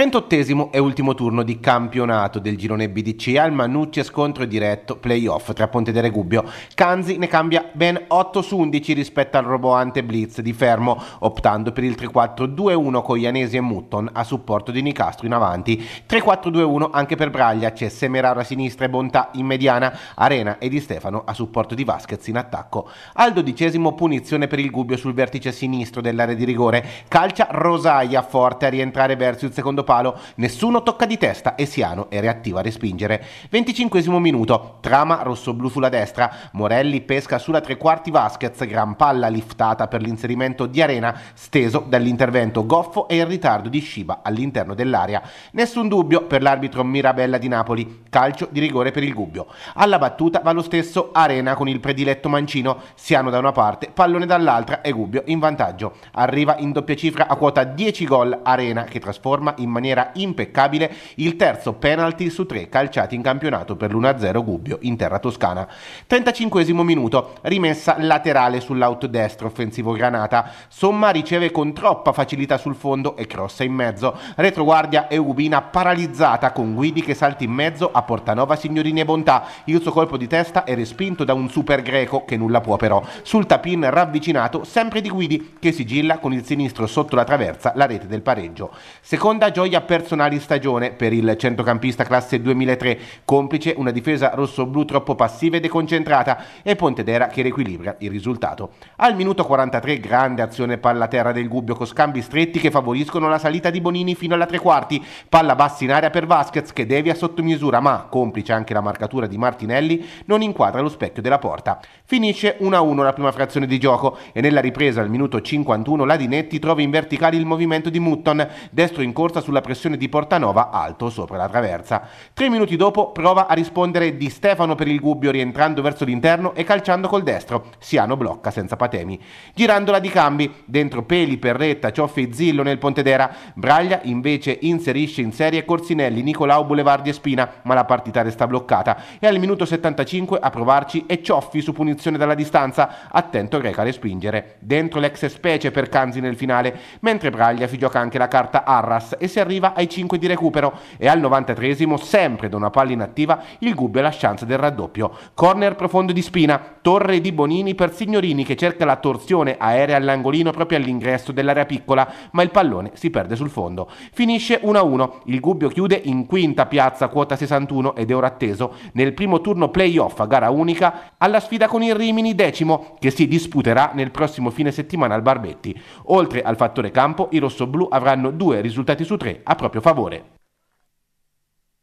38 e ultimo turno di campionato del girone BDC al Manucci scontro diretto playoff tra Pontedera e Gubbio. Canzi ne cambia ben 8 su 11 rispetto al roboante Blitz di Fermo, optando per il 3-4-2-1 con Ianesi e Mutton a supporto di Nicastro in avanti. 3-4-2-1 anche per Braglia, c'è Semeraro a sinistra e Bontà in mediana, Arena e Di Stefano a supporto di Vasquez in attacco. Al dodicesimo punizione per il Gubbio sul vertice sinistro dell'area di rigore, calcia Rosaia forte a rientrare verso il secondo palo, nessuno tocca di testa e Siano è reattivo a respingere. 25 minuto, trama rosso-blu sulla destra, Morelli pesca sulla tre quarti Vasquez, gran palla liftata per l'inserimento di Arena, steso dall'intervento goffo e il ritardo di Sciba all'interno dell'area. Nessun dubbio per l'arbitro Mirabella di Napoli, calcio di rigore per il Gubbio. Alla battuta va lo stesso Arena con il prediletto Mancino, Siano da una parte, pallone dall'altra e Gubbio in vantaggio. Arriva in doppia cifra a quota 10 gol Arena che trasforma in maniera impeccabile il terzo penalty su tre calciati in campionato per l'1-0 Gubbio in terra toscana. 35 minuto, rimessa laterale sull'out destro offensivo Granata. Somma riceve con troppa facilità sul fondo e crossa in mezzo. Retroguardia e Ubina paralizzata con Guidi che salta in mezzo a Portanova Signorine Bontà. Il suo colpo di testa è respinto da un super greco che nulla può però. Sul tapin ravvicinato sempre di Guidi che sigilla con il sinistro sotto la traversa la rete del pareggio. Seconda gioia Pistoia personali in stagione per il centrocampista classe 2003, complice una difesa rosso-blu troppo passiva e deconcentrata e Pontedera che riequilibra il risultato. Al minuto 43 grande azione palla terra del Gubbio con scambi stretti che favoriscono la salita di Bonini fino alla tre quarti, palla bassa in aria per Vasquez che devia sotto misura ma, complice anche la marcatura di Martinelli, non inquadra lo specchio della porta. Finisce 1-1 la prima frazione di gioco e nella ripresa al minuto 51 la Dinetti trova in verticale il movimento di Mutton, destro in corsa sulla sulla pressione di Portanova alto sopra la traversa. Tre minuti dopo prova a rispondere Di Stefano per il Gubbio rientrando verso l'interno e calciando col destro. Siano blocca senza patemi. Girandola di cambi, dentro Peli, Perretta, Cioffi e Zillo nel Pontedera. Braglia invece inserisce in serie Corsinelli, Nicolau, Boulevardi e Spina, ma la partita resta bloccata e al minuto 75 a provarci è Cioffi su punizione dalla distanza, attento Reca a respingere. Dentro l'ex specie per Canzi nel finale, mentre Braglia si gioca anche la carta Arras e si si arriva ai 5 di recupero e al 93 sempre da una palla inattiva il Gubbio ha la chance del raddoppio. Corner profondo di Spina, torre di Bonini per Signorini che cerca la torsione aerea all'angolino proprio all'ingresso dell'area piccola, ma il pallone si perde sul fondo. Finisce 1-1, il Gubbio chiude in quinta piazza quota 61 ed è ora atteso nel primo turno playoff a gara unica alla sfida con il Rimini decimo che si disputerà nel prossimo fine settimana al Barbetti. Oltre al fattore campo, i rossoblù avranno due risultati su tre 3 a proprio favore.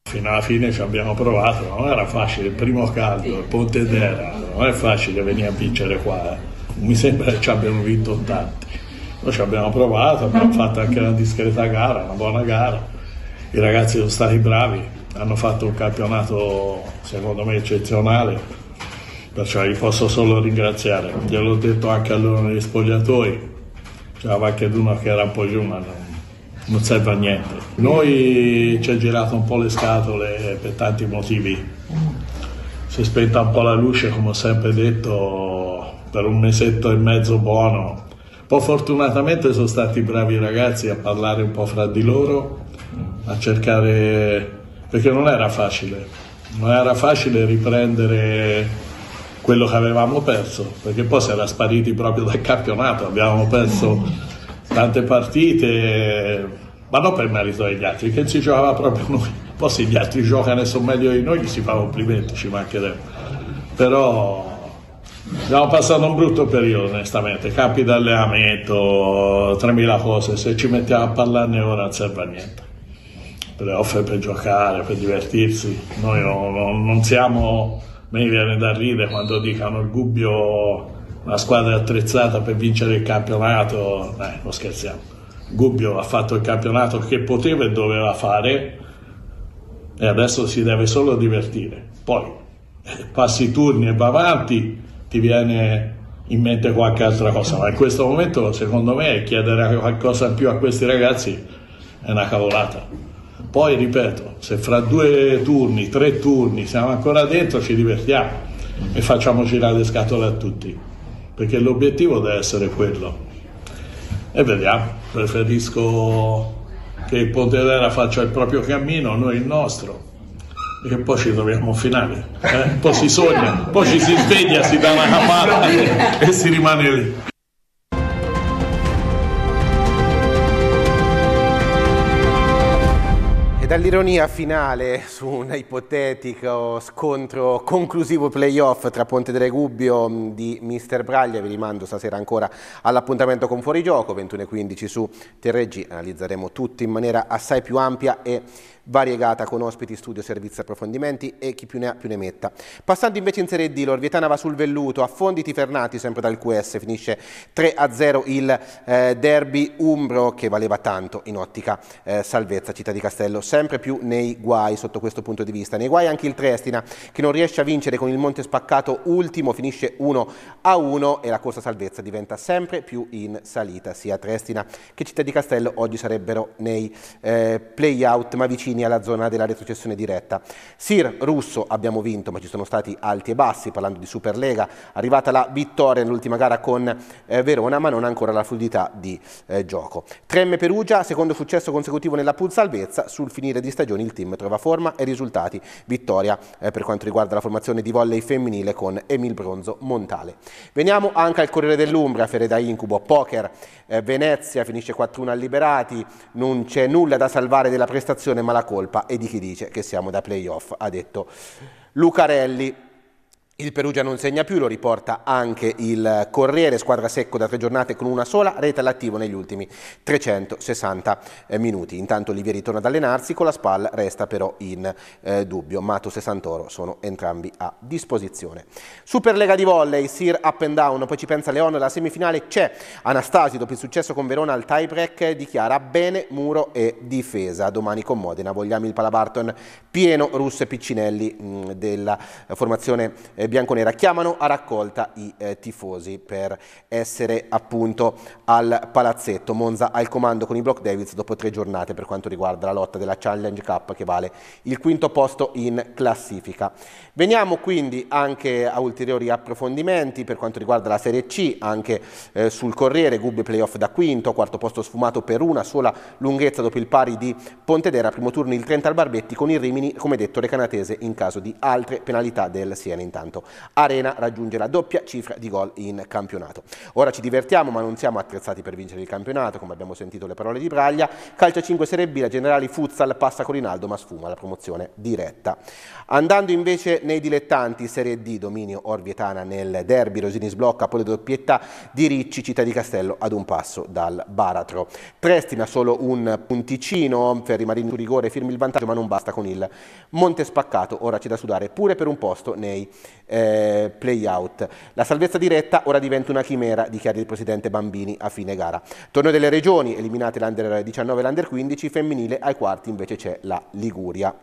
Fino alla fine ci abbiamo provato, non era facile, il primo caldo, il Ponte d'Era, non è facile venire a vincere qua, eh. mi sembra che ci abbiano vinto tanti. Noi ci abbiamo provato, abbiamo fatto anche una discreta gara, una buona gara, i ragazzi sono stati bravi, hanno fatto un campionato secondo me eccezionale, perciò li posso solo ringraziare. Gliel'ho detto anche a loro negli spogliatoi, c'era qualche uno che era un po' giù, ma non, non serve a niente. Noi ci ha girato un po' le scatole per tanti motivi. Si è spenta un po' la luce, come ho sempre detto, per un mesetto e mezzo buono. Poi fortunatamente sono stati bravi i ragazzi a parlare un po' fra di loro, a cercare... perché non era facile, non era facile riprendere quello che avevamo perso, perché poi si era spariti proprio dal campionato, abbiamo perso tante partite, ma non per merito degli altri, che si giocava proprio noi. Poi se gli altri giocano e sono meglio di noi, gli si fa complimenti, ci mancherebbe. Però abbiamo passato un brutto periodo, onestamente. Campi d'allenamento, 3.000 cose, se ci mettiamo a parlarne ora non serve a niente. Per le offre per giocare, per divertirsi. Noi non, non siamo, mi viene da ridere quando dicono il Gubbio una squadra attrezzata per vincere il campionato, eh, non scherziamo. Gubbio ha fatto il campionato che poteva e doveva fare e adesso si deve solo divertire. Poi eh, passi i turni e va avanti, ti viene in mente qualche altra cosa, ma in questo momento secondo me chiedere qualcosa in più a questi ragazzi è una cavolata. Poi ripeto, se fra due turni, tre turni siamo ancora dentro ci divertiamo e facciamo girare le scatole a tutti perché l'obiettivo deve essere quello. E vediamo, preferisco che il Pontedera faccia il proprio cammino, noi il nostro. E poi ci troviamo finali, eh? poi si sogna, poi ci si sveglia, si dà una campata e si rimane lì. Dall'ironia finale su un ipotetico scontro conclusivo playoff tra Ponte delle Gubbio mm, di Mister Braglia, vi rimando stasera ancora all'appuntamento con Fuorigioco, 21.15 su Terreggi, analizzeremo tutto in maniera assai più ampia e variegata con ospiti, studio, servizi, approfondimenti e chi più ne ha più ne metta. Passando invece in Serie D, l'Orvietana va sul velluto, affonditi Fernati sempre dal QS, finisce 3-0 il eh, derby Umbro che valeva tanto in ottica eh, salvezza Città di Castello, sempre più nei guai sotto questo punto di vista. Nei guai anche il Trestina che non riesce a vincere con il Monte Spaccato ultimo, finisce 1-1 e la corsa salvezza diventa sempre più in salita, sia Trestina che Città di Castello oggi sarebbero nei eh, play-out ma vicini linea alla zona della retrocessione diretta. Sir Russo abbiamo vinto, ma ci sono stati alti e bassi, parlando di Superlega, arrivata la vittoria nell'ultima gara con eh, Verona, ma non ancora la fluidità di eh, gioco. Tremme Perugia, secondo successo consecutivo nella pool salvezza, sul finire di stagione il team trova forma e risultati. Vittoria eh, per quanto riguarda la formazione di volley femminile con Emil Bronzo Montale. Veniamo anche al Corriere dell'Umbria, Fere da Incubo, Poker, eh, Venezia finisce 4-1 a Liberati, non c'è nulla da salvare della prestazione ma la colpa è di chi dice che siamo da playoff, ha detto Lucarelli. Il Perugia non segna più, lo riporta anche il Corriere, squadra secco da tre giornate con una sola rete all'attivo negli ultimi 360 eh, minuti. Intanto Livia ritorna ad allenarsi, con la SPAL resta però in eh, dubbio. Mato e Santoro sono entrambi a disposizione. Superlega di volley, Sir up and down, poi ci pensa Leon, la semifinale c'è. Anastasi dopo il successo con Verona al tiebreak dichiara bene muro e difesa. Domani con Modena vogliamo il Palabarton pieno, Russo e Piccinelli mh, mm, della eh, formazione eh, bianconera, chiamano a raccolta i eh, tifosi per essere appunto al palazzetto. Monza al comando con i Block Davids dopo tre giornate per quanto riguarda la lotta della Challenge Cup che vale il quinto posto in classifica. Veniamo quindi anche a ulteriori approfondimenti per quanto riguarda la Serie C, anche eh, sul Corriere, Gubbi playoff da quinto, quarto posto sfumato per una sola lunghezza dopo il pari di Pontedera, primo turno il 30 al Barbetti con il Rimini, come detto, Recanatese in caso di altre penalità del Siena intanto campionato. Arena raggiunge la doppia cifra di gol in campionato. Ora ci divertiamo ma non siamo attrezzati per vincere il campionato, come abbiamo sentito le parole di Braglia. Calcio 5 Serie B, la Generali Futsal passa con Rinaldo ma sfuma la promozione diretta. Andando invece nei dilettanti, Serie D, dominio Orvietana nel derby, Rosini sblocca poi le doppietta di Ricci, Città di Castello ad un passo dal Baratro. Prestina solo un punticino, Ferri Marini su rigore firmi il vantaggio ma non basta con il Monte Spaccato, ora c'è da sudare pure per un posto nei eh, playout. La salvezza diretta ora diventa una chimera, dichiara il presidente Bambini a fine gara. Torneo delle regioni, eliminate l'Under 19 e l'Under 15, femminile ai quarti invece c'è la Liguria.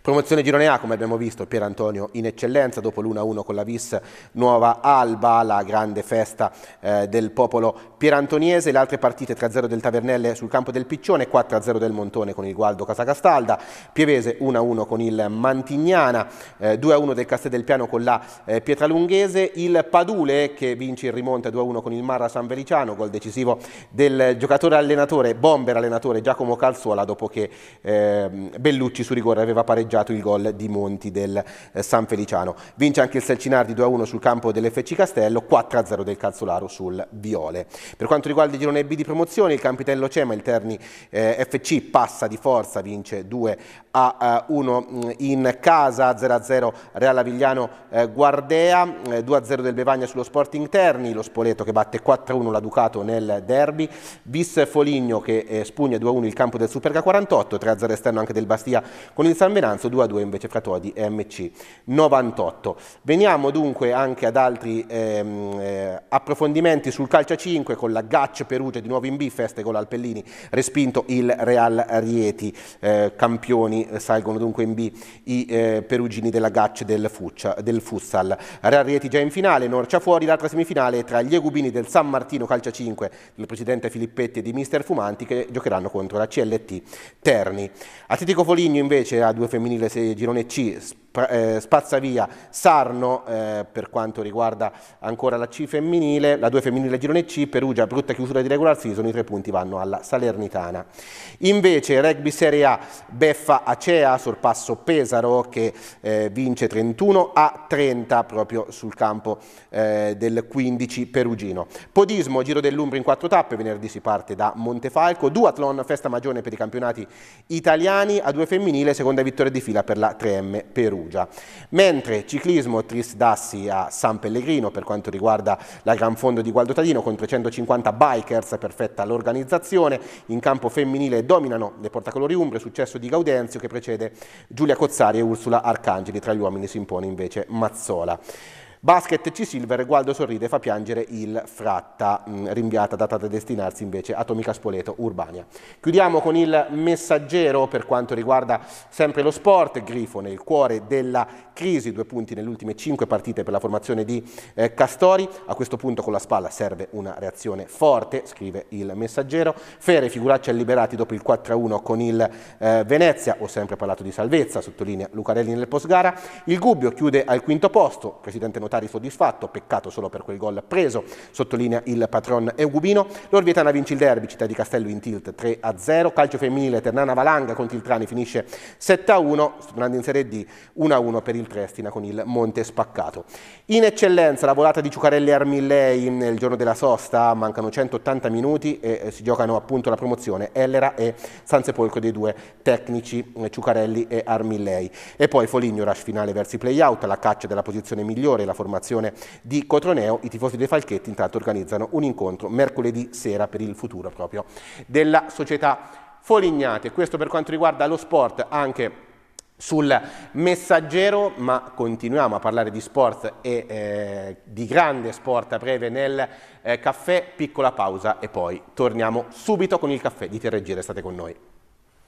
Promozione Girone A, come abbiamo visto, Pier Antonio in eccellenza, dopo l'1-1 con la Vis Nuova Alba, la grande festa eh, del popolo pierantoniese, le altre partite 3-0 del Tavernelle sul campo del Piccione, 4-0 del Montone con il Gualdo Casacastalda, Pievese 1-1 con il Mantignana, eh, 2-1 del Castel del Piano con la eh, Pietralunghese, il Padule che vince il rimonte 2-1 con il Marra San Feliciano, gol decisivo del giocatore allenatore, bomber allenatore Giacomo Calzuola, dopo che ehm, Bellucci su rigore aveva aveva pareggiato il gol di Monti del eh, San Feliciano. Vince anche il Selcinardi 2-1 sul campo dell'FC Castello, 4-0 del Calzolaro sul Viole. Per quanto riguarda il girone B di promozione, il Campitello Cema, il Terni eh, FC passa di forza, vince 2 a 1 eh, mm, in casa, 0-0 Real Avigliano eh, Guardea, 2-0 eh, del Bevagna sullo Sporting Terni, lo Spoleto che batte 4-1 la Ducato nel derby, Bis Foligno che eh, spugna 2-1 il campo del Superga 48, 3-0 esterno anche del Bastia con il San Venanzo 2 a 2 invece fra Todi e MC 98. Veniamo dunque anche ad altri ehm, eh, approfondimenti sul calcio a 5 con la Gaccia Perugia di nuovo in B, feste con l'Alpellini respinto il Real Rieti. Eh, campioni eh, salgono dunque in B i eh, perugini della Gaccia del, Fuccia, del Fussal. Real Rieti già in finale, Norcia fuori, l'altra semifinale tra gli Egubini del San Martino Calcia 5 del presidente Filippetti e di Mister Fumanti che giocheranno contro la CLT Terni. Atletico Foligno invece a due femminile girone C, eh, Spazzavia, Sarno eh, per quanto riguarda ancora la C femminile, la 2 femminile girone C, Perugia, brutta chiusura di regular season, i tre punti vanno alla Salernitana. Invece rugby Serie A, beffa Acea, sorpasso Pesaro che eh, vince 31 a 30 proprio sul campo eh, del 15 Perugino. Podismo, Giro dell'Umbria in quattro tappe, venerdì si parte da Montefalco, Duathlon, festa magione per i campionati italiani, a 2 femminile, seconda vittoria di fila per la 3M Perugia. Perugia. Mentre ciclismo Tris Dassi a San Pellegrino per quanto riguarda la Gran Fondo di Gualdotadino con 350 bikers, perfetta l'organizzazione, in campo femminile dominano le portacolori umbre, successo di Gaudenzio che precede Giulia Cozzari e Ursula Arcangeli, tra gli uomini si impone invece Mazzola. Basket C Silver, Gualdo sorride, fa piangere il Fratta, mm, rinviata, data da destinarsi invece Atomica Spoleto, Urbania. Chiudiamo con il messaggero per quanto riguarda sempre lo sport, Grifo nel cuore della crisi, due punti nelle ultime cinque partite per la formazione di eh, Castori, a questo punto con la spalla serve una reazione forte, scrive il messaggero, Fere figuraccia liberati dopo il 4-1 con il eh, Venezia, ho sempre parlato di salvezza, sottolinea Lucarelli nel postgara, il Gubbio chiude al quinto posto, presidente notario Cattari soddisfatto, peccato solo per quel gol preso, sottolinea il patron Eugubino. L'Orvietana vince il derby, città di Castello in tilt 3-0, calcio femminile Ternana Valanga contro il Trani finisce 7-1, tornando in Serie D 1-1 per il Trestina con il Monte Spaccato. In eccellenza la volata di Ciucarelli Armillei nel giorno della sosta, mancano 180 minuti e eh, si giocano appunto la promozione Ellera e Sansepolcro dei due tecnici eh, Ciucarelli e Armillei. E poi Foligno rush finale verso i playout, la caccia della posizione migliore, la formazione di Cotroneo, i tifosi dei Falchetti intanto organizzano un incontro mercoledì sera per il futuro proprio della società Folignate. Questo per quanto riguarda lo sport anche sul messaggero, ma continuiamo a parlare di sport e eh, di grande sport a breve nel eh, caffè, piccola pausa e poi torniamo subito con il caffè di TRG, restate con noi.